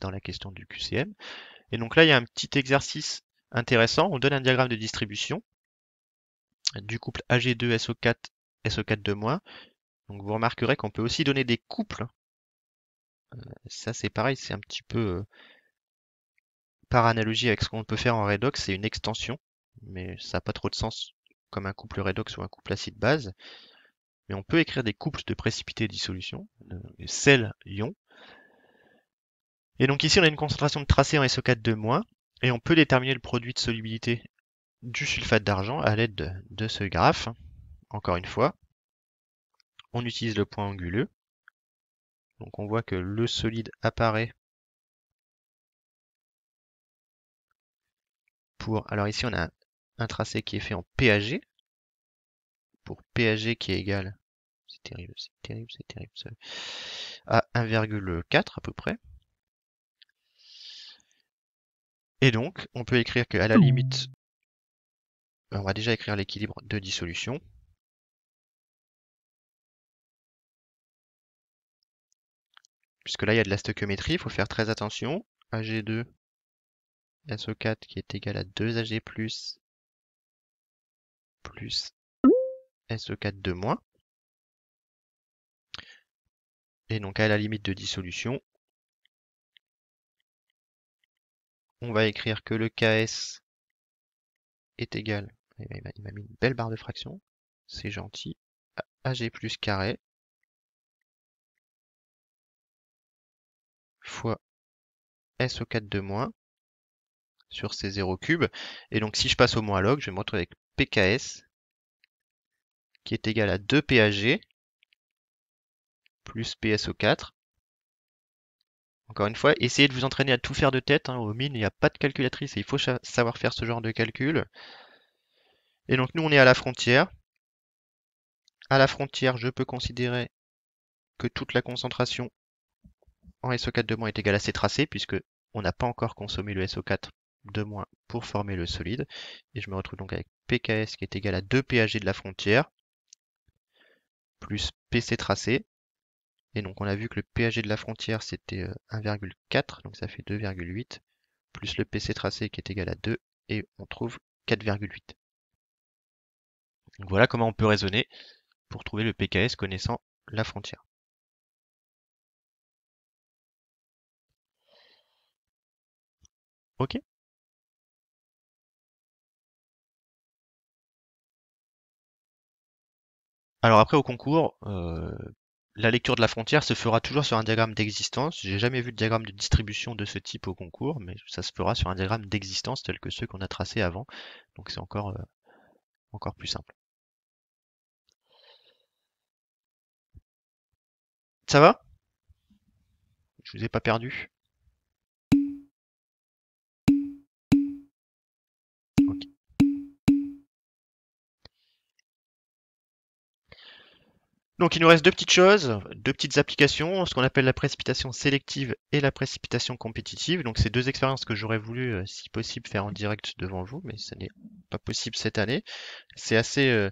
dans la question du QCM. Et donc là, il y a un petit exercice intéressant. On donne un diagramme de distribution du couple AG2, SO4, SO4 de moins. Donc vous remarquerez qu'on peut aussi donner des couples. Euh, ça c'est pareil, c'est un petit peu... Euh, par analogie avec ce qu'on peut faire en Redox, c'est une extension, mais ça n'a pas trop de sens comme un couple Redox ou un couple acide-base. Mais on peut écrire des couples de précipité-dissolution, euh, sel-ion. Et donc ici, on a une concentration de tracé en SO4 de moins, et on peut déterminer le produit de solubilité du sulfate d'argent à l'aide de ce graphe. Encore une fois, on utilise le point anguleux. Donc on voit que le solide apparaît Alors ici, on a un tracé qui est fait en PAG. Pour PAG qui est égal... C'est terrible, c'est terrible, c'est terrible. À 1,4 à peu près. Et donc, on peut écrire qu'à la limite... On va déjà écrire l'équilibre de dissolution. puisque là il y a de la stoichiométrie, il faut faire très attention. AG2 SO4 qui est égal à 2 ag plus SO4 de moins. Et donc à la limite de dissolution, on va écrire que le Ks est égal, il m'a mis une belle barre de fraction, c'est gentil, Ag plus carré, fois SO4 de moins, sur ces 0 cubes. Et donc si je passe au moins log, je vais me retrouver avec PKS qui est égal à 2 PAG plus PSO4. Encore une fois, essayez de vous entraîner à tout faire de tête. Hein. Au mine, il n'y a pas de calculatrice et il faut savoir faire ce genre de calcul. Et donc nous, on est à la frontière. À la frontière, je peux considérer que toute la concentration en SO4 de moins est égale à C tracés, puisque on n'a pas encore consommé le SO4 de moins pour former le solide. Et je me retrouve donc avec PKS qui est égal à 2 PAG de la frontière, plus PC tracé. Et donc on a vu que le PAG de la frontière c'était 1,4, euh, donc ça fait 2,8, plus le PC tracé qui est égal à 2, et on trouve 4,8. voilà comment on peut raisonner pour trouver le PKS connaissant la frontière. Ok Alors après au concours, euh, la lecture de la frontière se fera toujours sur un diagramme d'existence. J'ai jamais vu de diagramme de distribution de ce type au concours, mais ça se fera sur un diagramme d'existence tel que ceux qu'on a tracés avant. Donc c'est encore, euh, encore plus simple. Ça va Je vous ai pas perdu Donc il nous reste deux petites choses, deux petites applications, ce qu'on appelle la précipitation sélective et la précipitation compétitive. Donc c'est deux expériences que j'aurais voulu, euh, si possible, faire en direct devant vous, mais ce n'est pas possible cette année. C'est assez euh,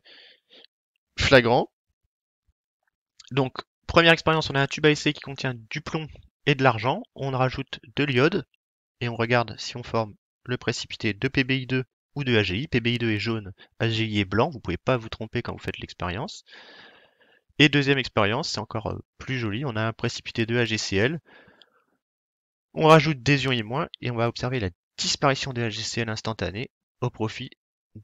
flagrant. Donc première expérience, on a un tube à essai qui contient du plomb et de l'argent. On rajoute de l'iode et on regarde si on forme le précipité de PBI2 ou de AGI. PBI2 est jaune, AGI est blanc, vous ne pouvez pas vous tromper quand vous faites l'expérience. Et deuxième expérience, c'est encore euh, plus joli, on a un précipité de AGCL. On rajoute des ions et moins et on va observer la disparition de AGCL instantanée au profit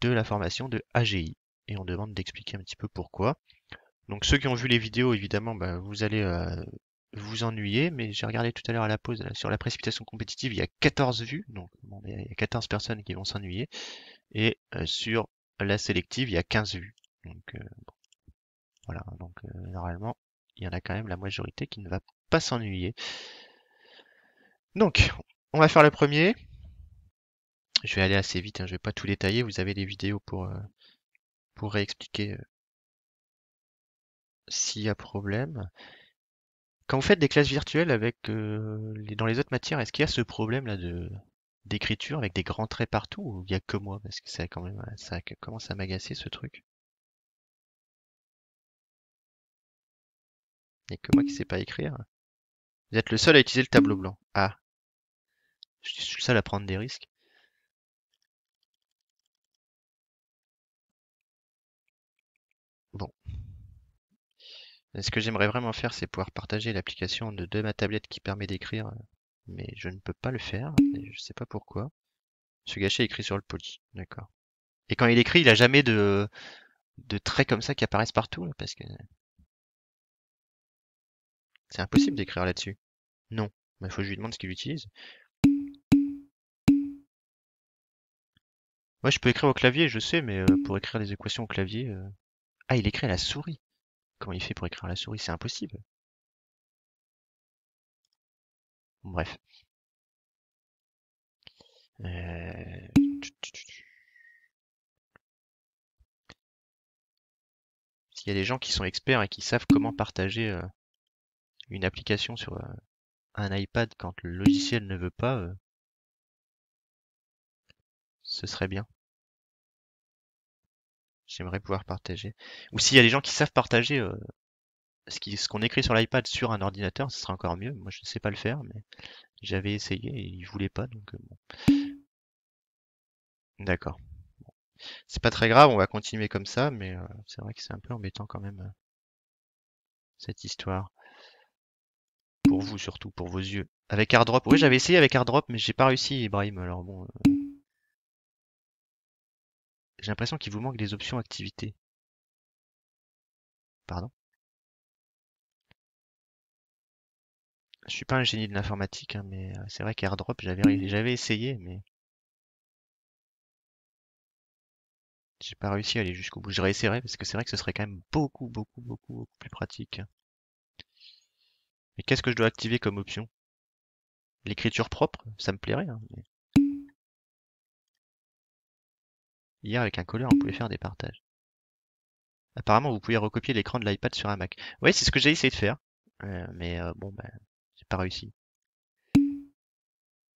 de la formation de AGI. Et on demande d'expliquer un petit peu pourquoi. Donc ceux qui ont vu les vidéos, évidemment, ben, vous allez euh, vous ennuyer, mais j'ai regardé tout à l'heure à la pause sur la précipitation compétitive, il y a 14 vues, donc il y a 14 personnes qui vont s'ennuyer, et euh, sur la sélective, il y a 15 vues donc euh, normalement, il y en a quand même la majorité qui ne va pas s'ennuyer. Donc, on va faire le premier. Je vais aller assez vite, hein, je ne vais pas tout détailler. Vous avez des vidéos pour, euh, pour réexpliquer euh, s'il y a problème. Quand vous faites des classes virtuelles avec dans les autres matières, est-ce qu'il y a ce problème-là de, d'écriture avec des grands traits partout ou il n'y a que moi parce que ça commence à m'agacer ce truc. C'est que moi qui sais pas écrire. Vous êtes le seul à utiliser le tableau blanc. Ah. Je suis le seul à prendre des risques. Bon. Ce que j'aimerais vraiment faire, c'est pouvoir partager l'application de, ma tablette qui permet d'écrire. Mais je ne peux pas le faire. Et je sais pas pourquoi. Ce gâcher écrit sur le poli. D'accord. Et quand il écrit, il a jamais de, de traits comme ça qui apparaissent partout, parce que c'est impossible d'écrire là-dessus. Non, mais il faut que je lui demande ce qu'il utilise. Moi, je peux écrire au clavier, je sais, mais euh, pour écrire des équations au clavier... Euh. Ah, il écrit à la souris. Comment il fait pour écrire à la souris C'est impossible. Bref. Euh... S'il y a des gens qui sont experts et qui savent comment partager euh, une application sur euh, un iPad quand le logiciel ne veut pas, euh, ce serait bien. J'aimerais pouvoir partager. Ou s'il y a des gens qui savent partager euh, ce qu'on écrit sur l'iPad sur un ordinateur, ce serait encore mieux. Moi, je ne sais pas le faire, mais j'avais essayé et ils voulaient pas, donc bon. D'accord. C'est pas très grave, on va continuer comme ça, mais c'est vrai que c'est un peu embêtant quand même cette histoire vous surtout, pour vos yeux. Avec AirDrop, oui j'avais essayé avec AirDrop mais j'ai pas réussi Ibrahim, alors bon... Euh. J'ai l'impression qu'il vous manque des options activités. Pardon Je suis pas un génie de l'informatique, hein, mais euh, c'est vrai qu'AirDrop, j'avais essayé, mais... J'ai pas réussi à aller jusqu'au bout. Je réessayerai parce que c'est vrai que ce serait quand même beaucoup, beaucoup, beaucoup, beaucoup plus pratique. Hein. Mais qu'est-ce que je dois activer comme option L'écriture propre, ça me plairait. Hein, Hier, avec un colleur, on pouvait faire des partages. Apparemment, vous pouvez recopier l'écran de l'iPad sur un Mac. Oui, c'est ce que j'ai essayé de faire. Euh, mais euh, bon, j'ai ben, pas réussi.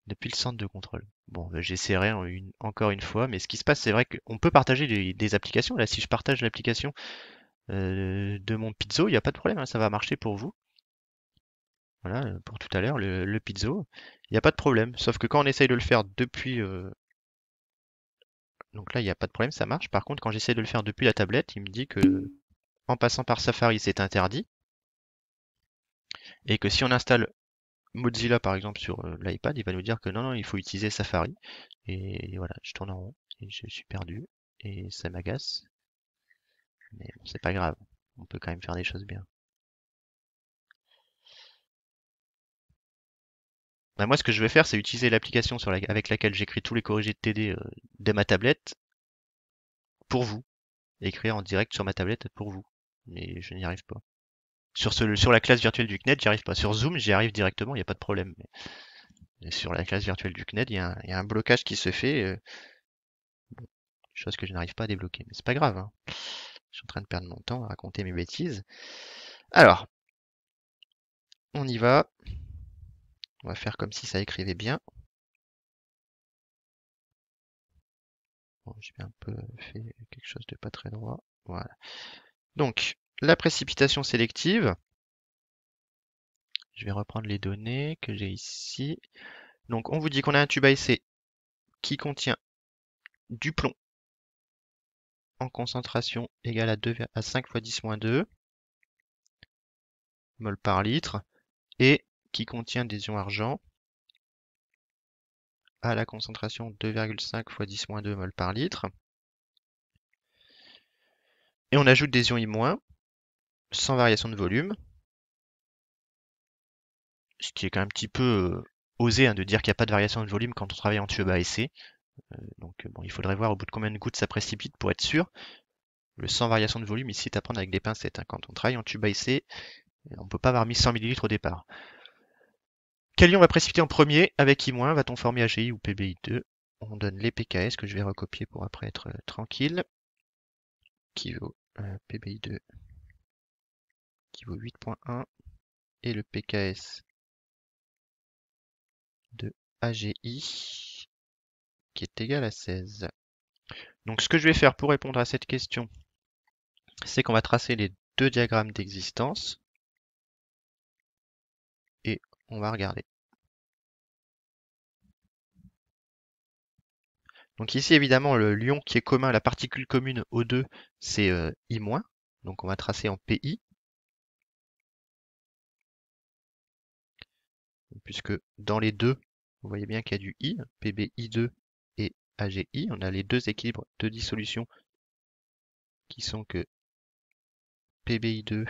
Depuis le centre de contrôle. Bon, ben, j'essaierai encore une fois. Mais ce qui se passe, c'est vrai qu'on peut partager des, applications. Là, si je partage l'application euh, de mon pizzo, il n'y a pas de problème. Hein, ça va marcher pour vous. Voilà, euh, pour tout à l'heure, le, le, pizzo, il n'y a pas de problème. Sauf que quand on essaye de le faire depuis... Euh, donc là, il n'y a pas de problème, ça marche. Par contre, quand j'essaie de le faire depuis la tablette, il me dit que en passant par Safari, c'est interdit. Et que si on installe Mozilla, par exemple, sur euh, l'iPad, il va nous dire que non, non, il faut utiliser Safari. Et voilà, je tourne en rond, et je suis perdu, et ça m'agace. Mais bon, c'est pas grave, on peut quand même faire des choses bien. Bah moi, ce que je vais faire, c'est utiliser l'application avec laquelle j'écris tous les corrigés de TD euh, de ma tablette pour vous. Écrire en direct sur ma tablette pour vous. Mais je n'y arrive pas. Sur, sur la classe virtuelle du CNED, j'y arrive pas. Sur Zoom, j'y arrive directement, il n'y a pas de problème. Mais... sur la classe virtuelle du CNED, il y, a un blocage qui se fait. Euh, chose que je n'arrive pas à débloquer. Mais c'est pas grave. Hein. Je suis en train de perdre mon temps à raconter mes bêtises. Alors, on y va. On va faire comme si ça écrivait bien. Bon, j'ai un peu fait quelque chose de pas très droit. Voilà. Donc, la précipitation sélective. Je vais reprendre les données que j'ai ici. Donc, on vous dit qu'on a un tube à essai qui contient du plomb en concentration égale à, à 5 fois 10 moins 2 mol par litre et qui contient des ions argent à la concentration 2,5 fois 10-2 mol par litre. Et on ajoute des ions I- sans variation de volume, ce qui est quand même un petit peu euh, osé hein, de dire qu'il n'y a pas de variation de volume quand on travaille en tube à essai. Euh, donc euh, bon, il faudrait voir au bout de combien de gouttes ça précipite pour être sûr. Le sans variation de volume ici est à prendre avec des pincettes. Hein. Quand on travaille en tube à essai, on ne peut pas avoir mis 100 ml au départ. Quel ion va précipiter en premier. Avec I- va-t-on former AGI ou PBI2 On donne les PKS que je vais recopier pour après être euh, tranquille. Qui vaut euh, PBI2 qui vaut 8.1 et le PKS de AGI qui est égal à 16. Donc ce que je vais faire pour répondre à cette question, c'est qu'on va tracer les deux diagrammes d'existence. On va regarder. Donc ici, évidemment, le lion qui est commun à la particule commune O2, c'est euh, I-. Donc on va tracer en PI. Puisque dans les deux, vous voyez bien qu'il y a du I, PBI2 et AGI. On a les deux équilibres de dissolution qui sont que PBI2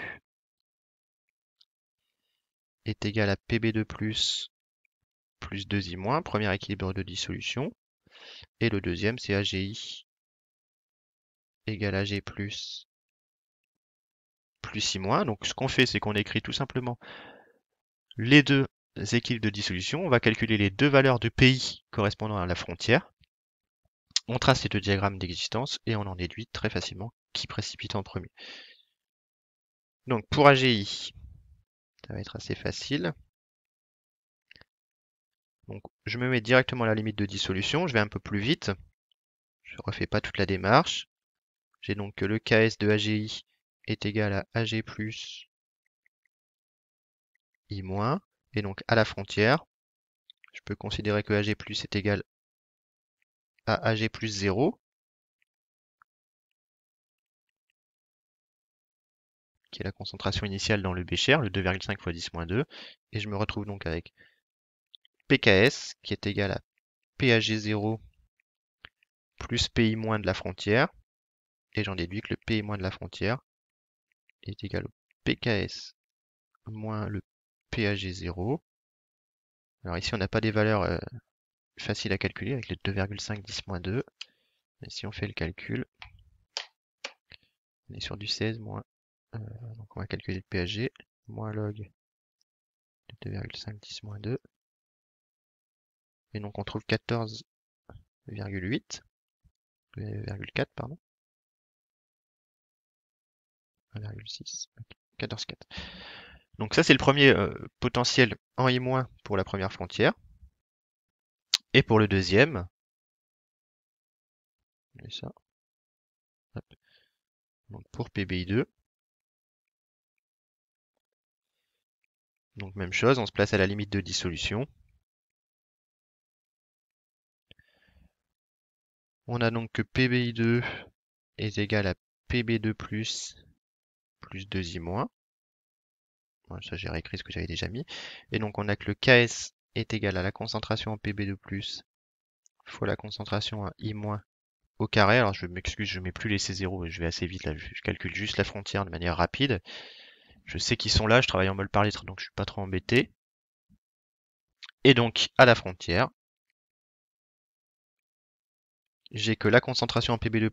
est égal à Pb2 plus 2i moins, premier équilibre de dissolution. Et le deuxième, c'est AGI égale AG plus plus i moins. Donc ce qu'on fait, c'est qu'on écrit tout simplement les deux équilibres de dissolution. On va calculer les deux valeurs de PI correspondant à la frontière. On trace les deux diagrammes d'existence et on en déduit très facilement qui précipite en premier. Donc pour AGI, ça va être assez facile. Donc, je me mets directement à la limite de dissolution, je vais un peu plus vite. Je ne refais pas toute la démarche. J'ai donc que le Ks de AGI est égal à AG plus I-, et donc à la frontière, je peux considérer que AG plus est égal à AG plus 0. qui est la concentration initiale dans le bécher, le 2,5 fois 10 moins 2, et je me retrouve donc avec PKS qui est égal à PAG0 plus PI- de la frontière, et j'en déduis que le PI- de la frontière est égal au PKS moins le PAG0. Alors ici on n'a pas des valeurs euh, faciles à calculer avec le 2,5 10 2, mais si on fait le calcul, on est sur du 16 moins euh, donc on va calculer le PHG, moins log de 2,5 moins 2. Et donc on trouve 14,8, 2,4 pardon. 1,6, 14,4. Donc ça c'est le premier euh, potentiel en I- pour la première frontière. Et pour le deuxième, ça. Hop. Donc pour PBI2, Donc même chose, on se place à la limite de dissolution. On a donc que PBI2 est égal à PB2 plus, 2I moins. ça j'ai réécrit ce que j'avais déjà mis. Et donc on a que le KS est égal à la concentration en PB2 fois la concentration en I au carré. Alors je m'excuse, je ne mets plus les C0, je vais assez vite là, je calcule juste la frontière de manière rapide. Je sais qu'ils sont là, je travaille en mol par litre, donc je suis pas trop embêté. Et donc, à la frontière, j'ai que la concentration en Pb 2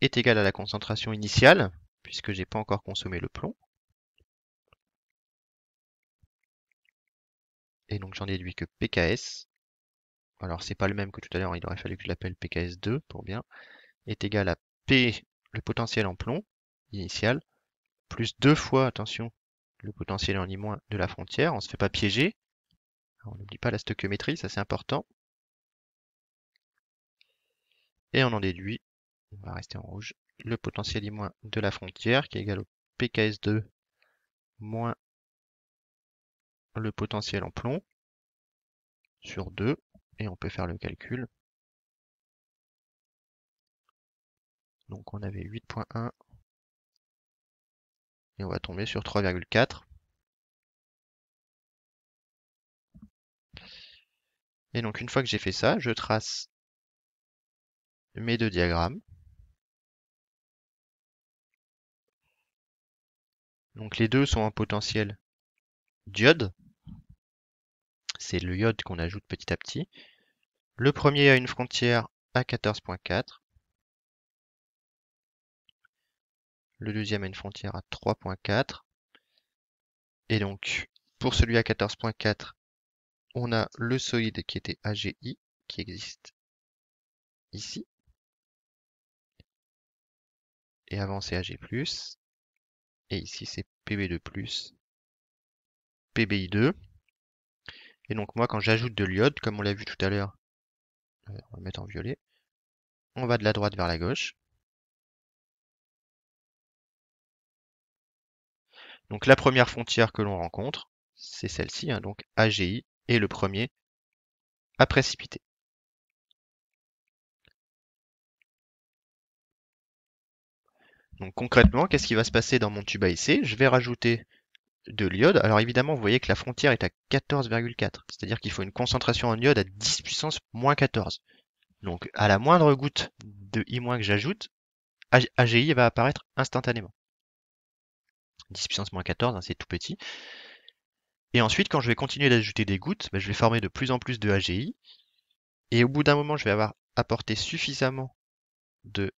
est égale à la concentration initiale, puisque j'ai pas encore consommé le plomb. Et donc j'en déduis que PKS, alors c'est pas le même que tout à l'heure, il aurait fallu que je l'appelle PKS2 pour bien, est égal à P, le potentiel en plomb initial, plus deux fois, attention, le potentiel en I- de la frontière. On ne se fait pas piéger. On n'oublie pas la stoichiométrie, ça c'est important. Et on en déduit, on va rester en rouge, le potentiel I- de la frontière qui est égal au PKS2 moins le potentiel en plomb sur 2. Et on peut faire le calcul. Donc on avait 8.1 et on va tomber sur 3,4. Et donc une fois que j'ai fait ça, je trace mes deux diagrammes. Donc les deux sont en potentiel diode. C'est le iode qu'on ajoute petit à petit. Le premier a une frontière à 14.4 Le deuxième a une frontière à 3.4. Et donc, pour celui à 14.4, on a le solide qui était AGI, qui existe ici. Et avant, c'est AG+. Et ici, c'est PB2+, PBI2. Et donc, moi, quand j'ajoute de l'iode, comme on l'a vu tout à l'heure, euh, on va le mettre en violet, on va de la droite vers la gauche. Donc la première frontière que l'on rencontre, c'est celle-ci, hein, donc AGI est le premier à précipiter. Donc concrètement, qu'est-ce qui va se passer dans mon tube essai Je vais rajouter de l'iode. Alors évidemment, vous voyez que la frontière est à 14,4, c'est-à-dire qu'il faut une concentration en iode à 10 puissance moins 14. Donc à la moindre goutte de I- que j'ajoute, AGI va apparaître instantanément. 10 puissance moins 14, hein, c'est tout petit. Et ensuite, quand je vais continuer d'ajouter des gouttes, bah, je vais former de plus en plus de AGI. Et au bout d'un moment, je vais avoir apporté suffisamment de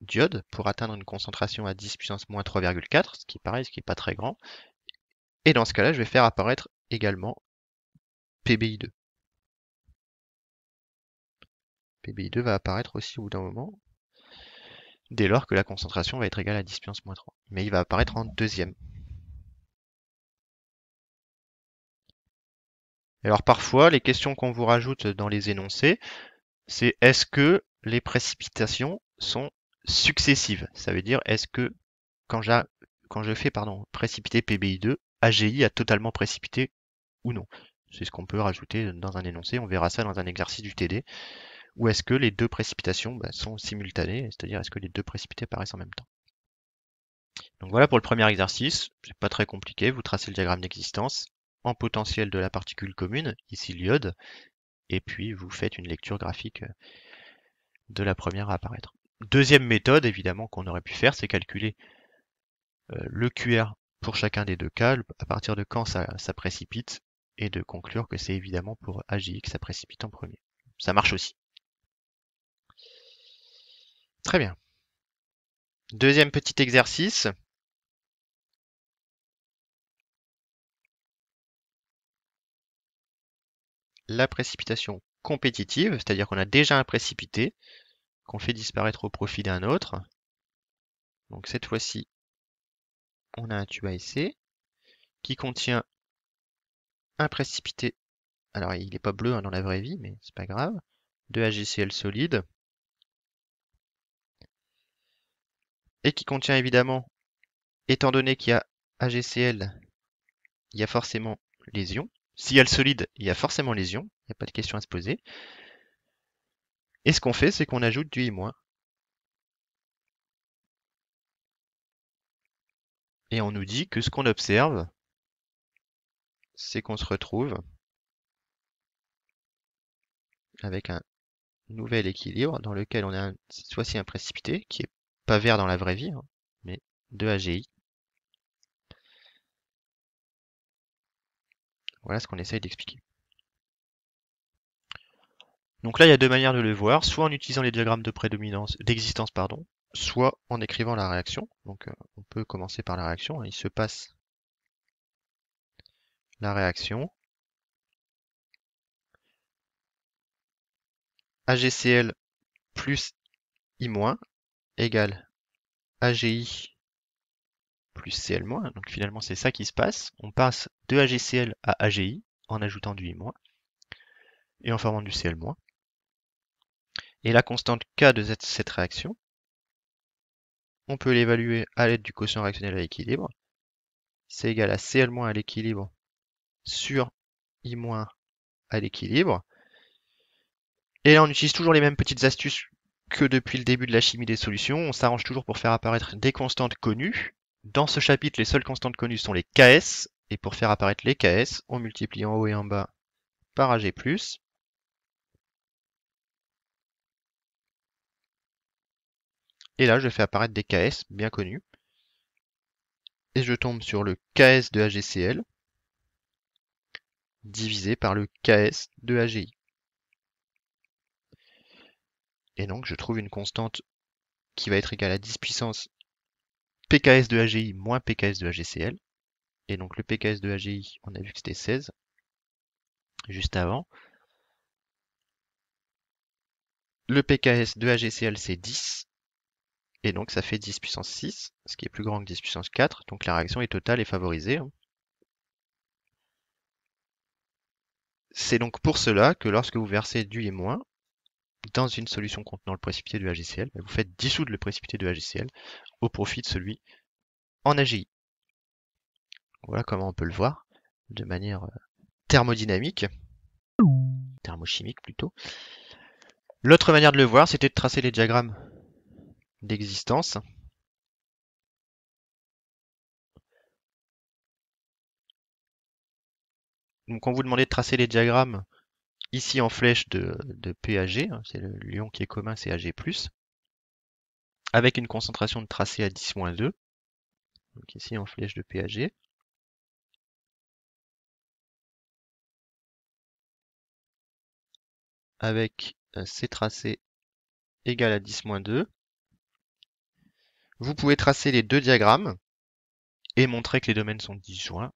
diodes pour atteindre une concentration à 10 puissance moins 3,4, ce qui est pareil, ce qui n'est pas très grand. Et dans ce cas-là, je vais faire apparaître également PBI2. PBI2 va apparaître aussi au bout d'un moment dès lors que la concentration va être égale à distance moins 3. Mais il va apparaître en deuxième. Alors parfois, les questions qu'on vous rajoute dans les énoncés, c'est est-ce que les précipitations sont successives Ça veut dire est-ce que quand, quand, je fais pardon, précipiter PBI2, AGI a totalement précipité ou non C'est ce qu'on peut rajouter dans un énoncé, on verra ça dans un exercice du TD ou est-ce que les deux précipitations bah, sont simultanées, c'est-à-dire est-ce que les deux précipités apparaissent en même temps. Donc voilà pour le premier exercice, c'est pas très compliqué, vous tracez le diagramme d'existence en potentiel de la particule commune, ici l'iode, et puis vous faites une lecture graphique euh, de la première à apparaître. Deuxième méthode évidemment qu'on aurait pu faire, c'est calculer euh, le QR pour chacun des deux cas, à partir de quand ça, précipite, et de conclure que c'est évidemment pour AgX que ça précipite en premier. Ça marche aussi. Très bien. Deuxième petit exercice. La précipitation compétitive, c'est-à-dire qu'on a déjà un précipité, qu'on fait disparaître au profit d'un autre. Donc cette fois-ci, on a un tube à essai qui contient un précipité. Alors il n'est pas bleu hein, dans la vraie vie, mais c'est pas grave. De AgCl solide qui contient évidemment, étant donné qu'il y a AgCl, il y a forcément les ions. S'il y a le solide, il y a forcément les ions, il n'y a pas de question à se poser. Et ce qu'on fait, c'est qu'on ajoute du I-. Et on nous dit que ce qu'on observe, c'est qu'on se retrouve avec un nouvel équilibre dans lequel on a soit un précipité qui est pas vert dans la vraie vie, hein, mais de AGI. Voilà ce qu'on essaye d'expliquer. Donc là, il y a deux manières de le voir, soit en utilisant les diagrammes de prédominance d'existence, pardon, soit en écrivant la réaction. Donc euh, on peut commencer par la réaction, hein. il se passe la réaction. AGCL plus I- égale AGI plus CL-, donc finalement c'est ça qui se passe. On passe de AGCL à AGI en ajoutant du I- et en formant du CL-. Et la constante K de cette réaction, on peut l'évaluer à l'aide du quotient réactionnel à l'équilibre. C'est égal à CL- à l'équilibre sur I- à l'équilibre. Et là, on utilise toujours les mêmes petites astuces que depuis le début de la chimie des solutions, on s'arrange toujours pour faire apparaître des constantes connues. Dans ce chapitre, les seules constantes connues sont les Ks, et pour faire apparaître les Ks, on multiplie en haut et en bas par AG+. Et là, je fais apparaître des Ks bien connus. Et je tombe sur le Ks de AGCL divisé par le Ks de AGI. Et donc, je trouve une constante qui va être égale à 10 puissance PKS de AGI moins PKS de AGCL. Et donc, le PKS de AGI, on a vu que c'était 16, juste avant. Le PKS de AGCL, c'est 10. Et donc, ça fait 10 puissance 6, ce qui est plus grand que 10 puissance 4. Donc, la réaction est totale et favorisée. Hein. C'est donc pour cela que lorsque vous versez du et moins, dans une solution contenant le précipité du AgCl, bah, vous faites dissoudre le précipité de AgCl au profit de celui en AGI. Voilà comment on peut le voir de manière euh, thermodynamique, thermochimique plutôt. L'autre manière de le voir, c'était de tracer les diagrammes d'existence. Donc on vous demandait de tracer les diagrammes ici en flèche de, de PAG, hein, c'est le lion qui est commun, c'est AG+, avec une concentration de tracé à 10-2, donc ici en flèche de PAG. avec euh, ces tracés égal à 10-2. Vous pouvez tracer les deux diagrammes et montrer que les domaines sont disjoints,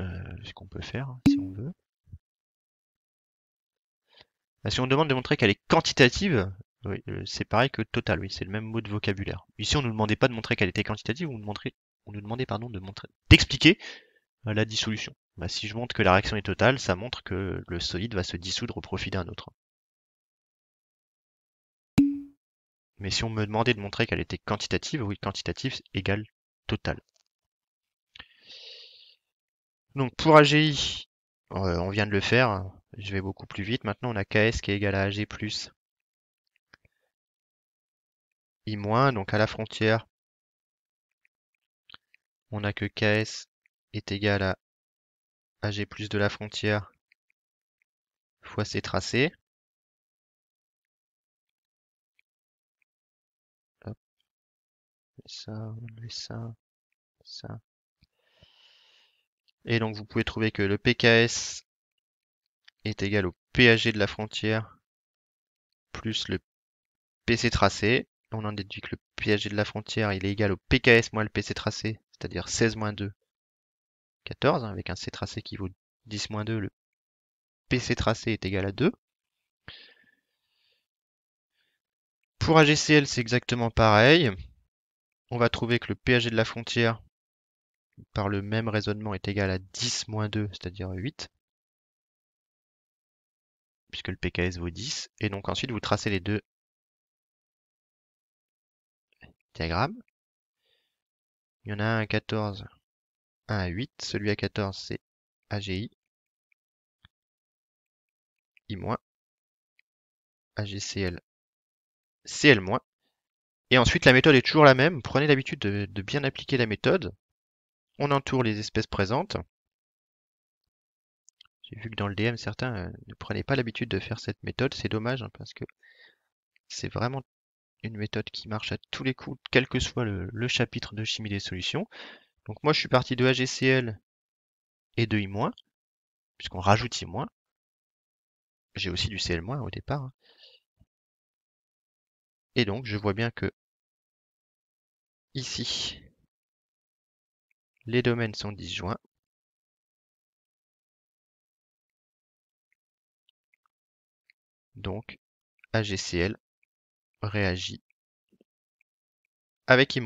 euh, ce qu'on peut faire. Hein. Bah, si on demande de montrer qu'elle est quantitative, oui, euh, c'est pareil que total, oui, c'est le même mot de vocabulaire. Ici, on ne nous demandait pas de montrer qu'elle était quantitative, on, on nous demandait pardon, de montrer, d'expliquer euh, la dissolution. Bah, si je montre que la réaction est totale, ça montre que le solide va se dissoudre au profit d'un autre. Mais si on me demandait de montrer qu'elle était quantitative, oui, quantitative égale total. Donc pour AGI, euh, on vient de le faire, je vais beaucoup plus vite. Maintenant, on a Ks qui est égal à AG plus I-, moins, donc à la frontière, on a que Ks est égal à AG plus de la frontière fois C tracés. ça, ça, ça. Et donc vous pouvez trouver que le PKS est égal au PAG de la frontière plus le PC tracé. On en déduit que le PAG de la frontière il est égal au PKS moins le PC tracé, c'est-à-dire 16 moins 2, 14, avec un C tracé qui vaut 10 moins 2, le PC tracé est égal à 2. Pour AGCL, c'est exactement pareil. On va trouver que le PAG de la frontière, par le même raisonnement, est égal à 10 moins 2, c'est-à-dire 8 puisque le PKS vaut 10. Et donc ensuite, vous tracez les deux diagrammes. Il y en a un à 14, un à 8. Celui à 14, c'est AGI, I-, AGCL, CL-. Et ensuite, la méthode est toujours la même. Prenez l'habitude de bien appliquer la méthode. On entoure les espèces présentes. J'ai vu que dans le DM, certains euh, ne prenaient pas l'habitude de faire cette méthode. C'est dommage hein, parce que c'est vraiment une méthode qui marche à tous les coups, quel que soit le, chapitre de chimie des solutions. Donc moi, je suis parti de AGCL et de I-, puisqu'on rajoute I-. J'ai aussi du CL- au départ. Hein. Et donc, je vois bien que ici, les domaines sont disjoints. Donc AgCl réagit avec I-,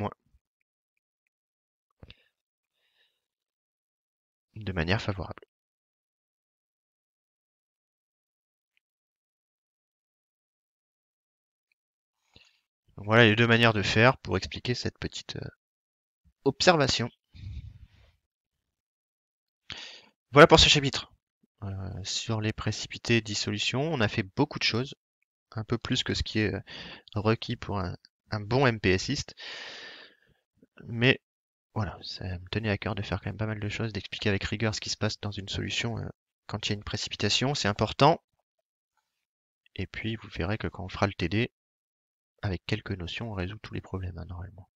de manière favorable. voilà les deux manières de faire pour expliquer cette petite euh, observation. Voilà pour ce chapitre. Euh, sur les précipités dissolution. On a fait beaucoup de choses, un peu plus que ce qui est euh, requis pour un, un bon MPSiste. Mais voilà, ça me tenait à cœur de faire quand même pas mal de choses, d'expliquer avec rigueur ce qui se passe dans une solution euh, quand il y a une précipitation, c'est important. Et puis vous verrez que quand on fera le TD, avec quelques notions, on résout tous les problèmes hein, normalement.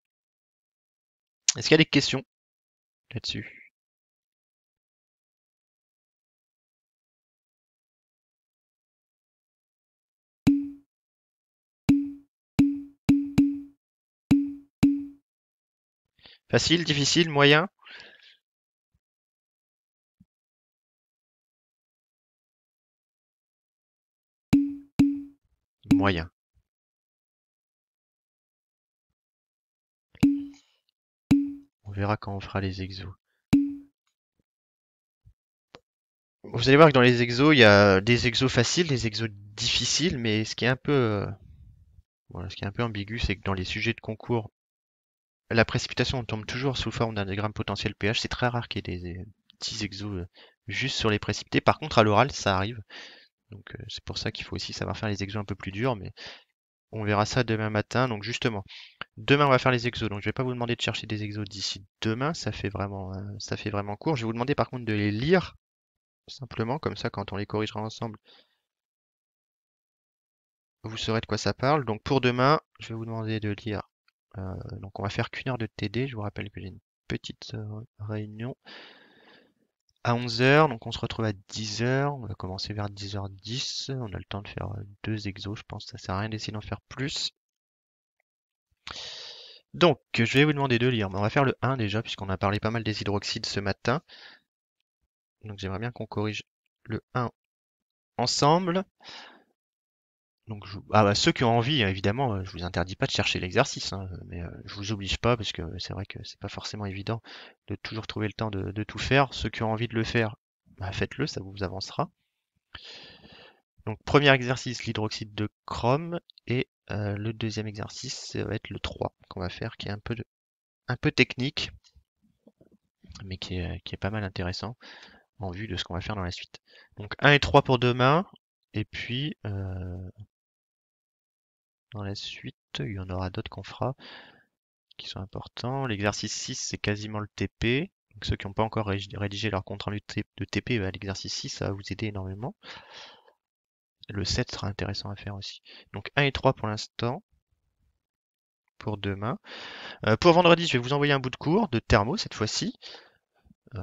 Est-ce qu'il y a des questions là-dessus Facile, difficile, moyen Moyen. On verra quand on fera les exos. Vous allez voir que dans les exos, il y a des exos faciles, des exos difficiles, mais ce qui est un peu, euh, voilà, ce qui est un peu ambigu, c'est que dans les sujets de concours la précipitation tombe toujours sous forme d'un diagramme potentiel pH. C'est très rare qu'il y ait des, petits exos euh, juste sur les précipités. Par contre, à l'oral, ça arrive. Donc euh, c'est pour ça qu'il faut aussi savoir faire les exos un peu plus durs, mais on verra ça demain matin. Donc justement, demain on va faire les exos. Donc je ne vais pas vous demander de chercher des exos d'ici demain, ça fait vraiment euh, ça fait vraiment court. Je vais vous demander par contre de les lire simplement, comme ça quand on les corrigera ensemble, vous saurez de quoi ça parle. Donc pour demain, je vais vous demander de lire euh, donc on va faire qu'une heure de TD. Je vous rappelle que j'ai une petite euh, réunion à 11h, donc on se retrouve à 10h, on va commencer vers 10h10, on a le temps de faire euh, deux exos, je pense ça sert à rien d'essayer d'en faire plus. Donc, je vais vous demander de lire, on va faire le 1 déjà, puisqu'on a parlé pas mal des hydroxydes ce matin. Donc j'aimerais bien qu'on corrige le 1 ensemble. Donc, ah bah, ceux qui ont envie, évidemment, euh, je vous interdis pas de chercher l'exercice, hein, mais euh, je vous oblige pas parce que c'est vrai que c'est pas forcément évident de toujours trouver le temps de, tout faire. Ceux qui ont envie de le faire, bah, faites-le, ça vous avancera. Donc, premier exercice, l'hydroxyde de chrome, et euh, le deuxième exercice, ça va être le 3 qu'on va faire, qui est un peu, un peu technique, mais qui est, qui est pas mal intéressant en vue de ce qu'on va faire dans la suite. Donc 1 et 3 pour demain, et puis euh, dans la suite. Il y en aura d'autres qu'on fera qui sont importants. L'exercice 6, c'est quasiment le TP. Donc ceux qui n'ont pas encore rédigé leur compte rendu de TP, bah, l'exercice 6, ça va vous aider énormément. Le 7 sera intéressant à faire aussi. Donc 1 et 3 pour l'instant. Pour demain. Euh, pour vendredi, je vais vous envoyer un bout de cours de thermo cette fois-ci euh,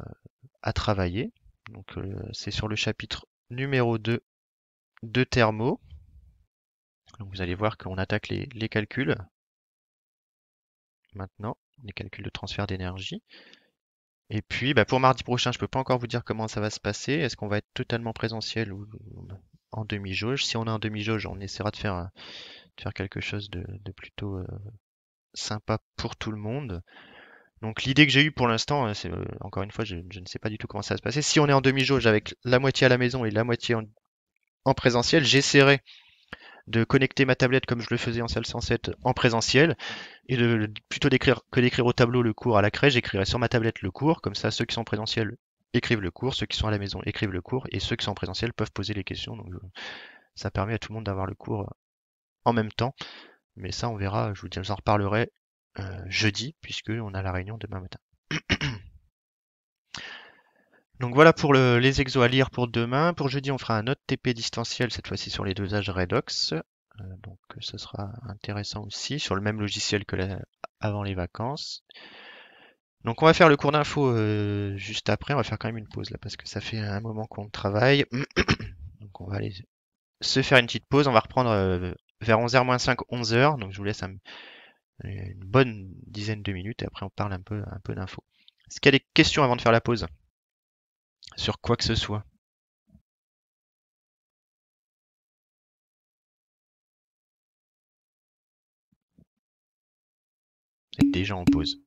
à travailler. Donc euh, c'est sur le chapitre numéro 2 de thermo vous allez voir qu'on attaque les, calculs. Maintenant, les calculs de transfert d'énergie. Et puis, bah, pour mardi prochain, je ne peux pas encore vous dire comment ça va se passer. Est-ce qu'on va être totalement présentiel ou en demi-jauge Si on est en demi-jauge, on essaiera de faire, quelque chose de, plutôt euh, sympa pour tout le monde. Donc l'idée que j'ai eue pour l'instant, hein, euh, encore une fois, je, ne sais pas du tout comment ça va se passer. Si on est en demi-jauge avec la moitié à la maison et la moitié en présentiel, j'essaierai de connecter ma tablette comme je le faisais en salle 107 en présentiel, et de, plutôt d'écrire que d'écrire au tableau le cours à la crèche, j'écrirai sur ma tablette le cours, comme ça ceux qui sont en présentiel écrivent le cours, ceux qui sont à la maison écrivent le cours, et ceux qui sont en présentiel peuvent poser les questions, donc euh, ça permet à tout le monde d'avoir le cours euh, en même temps. Mais ça, on verra, je vous en reparlerai euh, jeudi, puisque on a la réunion demain matin. Donc voilà pour les exos à lire pour demain. Pour jeudi, on fera un autre TP distanciel, cette fois-ci sur les dosages redox. Euh, donc euh, ce sera intéressant aussi, sur le même logiciel que avant les vacances. Donc on va faire le cours d'info euh, juste après, on va faire quand même une pause là, parce que ça fait un moment qu'on travaille. donc on va aller se faire une petite pause, on va reprendre vers 11h-5, 11h. Donc je vous laisse une bonne dizaine de minutes et après on parle un peu, un peu d'infos. Est-ce qu'il y a des questions avant de faire la pause sur quoi que ce soit Et déjà en pause.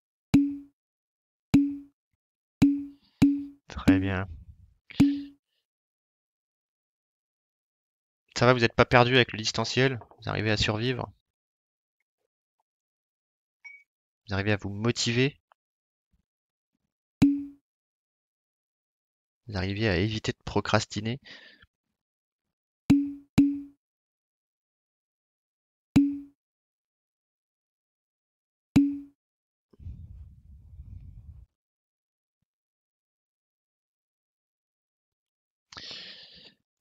Très bien. Ça va, vous n'êtes pas perdu avec le distanciel Vous arrivez à survivre Vous arrivez à vous motiver d'arriver à éviter de procrastiner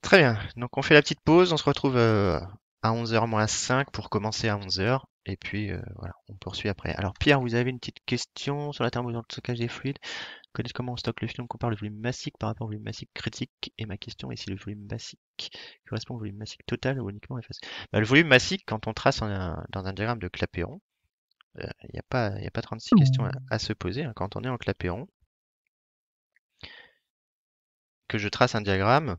Très bien, donc on fait la petite pause, on se retrouve euh, à 11h moins 5 pour commencer à 11h. Et puis euh, voilà, on poursuit après. Alors Pierre, vous avez une petite question sur la thermodynamique de stockage des fluides. connaissez comment on stocke le fluide, on compare le volume massique par rapport au volume massique critique. Et ma question est si le volume massique correspond au volume massique total ou uniquement effacé. Bah, le volume massique, quand on trace dans un diagramme de Clapéron, euh, il n'y a, pas, a pas 36 questions mmh. à, se poser. Hein. Quand on est en Clapéron. que je trace un diagramme,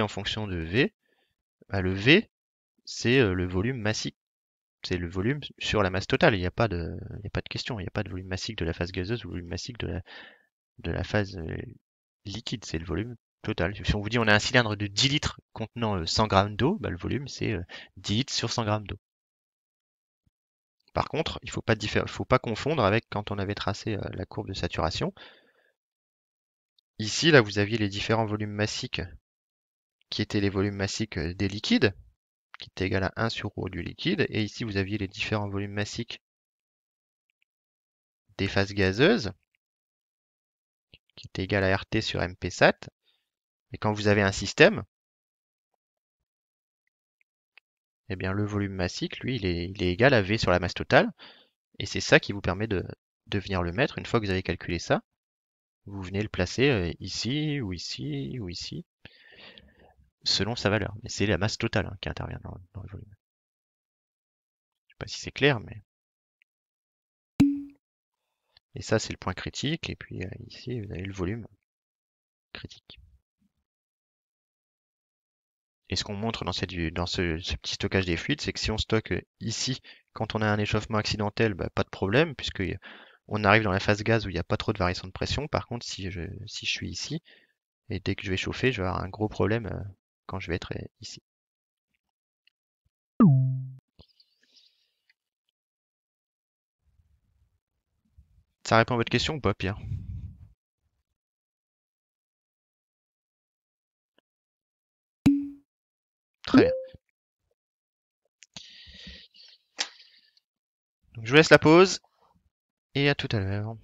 en fonction de V, bah, le V, c'est euh, le volume massique. C'est le volume sur la masse totale. Il n'y a, pas de, a pas de question. Il n'y a pas de volume massique de la phase gazeuse ou volume massique de la, phase euh, liquide. C'est le volume total. Si on vous dit on a un cylindre de 10 litres contenant 100 euh, grammes d'eau, bah, le volume c'est 10 litres sur 100 grammes d'eau. Par contre, il ne faut, faut, pas confondre avec quand on avait tracé la courbe de saturation. Ici, là, vous aviez les différents volumes massiques qui étaient les volumes massiques euh, des liquides, qui était égal à 1 sur rho du liquide. Et ici, vous aviez les différents volumes massiques des phases gazeuses, qui était égal à RT sur MPSAT. Et quand vous avez un système, eh bien, le volume massique, lui, il est, égal à V sur la masse totale. Et c'est ça qui vous permet de, de venir le mettre. Une fois que vous avez calculé ça, vous venez le placer euh, ici, ou ici, ou ici, selon sa valeur. Mais c'est la masse totale hein, qui intervient dans, le volume. Je sais pas si c'est clair, mais. Et ça, c'est le point critique. Et puis euh, ici, vous avez le volume critique. Et ce qu'on montre dans, dans ce, petit stockage des fluides, c'est que si on stocke ici, quand on a un échauffement accidentel, bah, pas de problème, puisqu'on arrive dans la phase gaz où il n'y a pas trop de variation de pression. Par contre, si je, si je suis ici, et dès que je vais chauffer, je vais avoir un gros problème euh, je vais être euh, ici. Ça répond à votre question ou pas, Pierre Très bien. je vous laisse la pause et à tout à l'heure.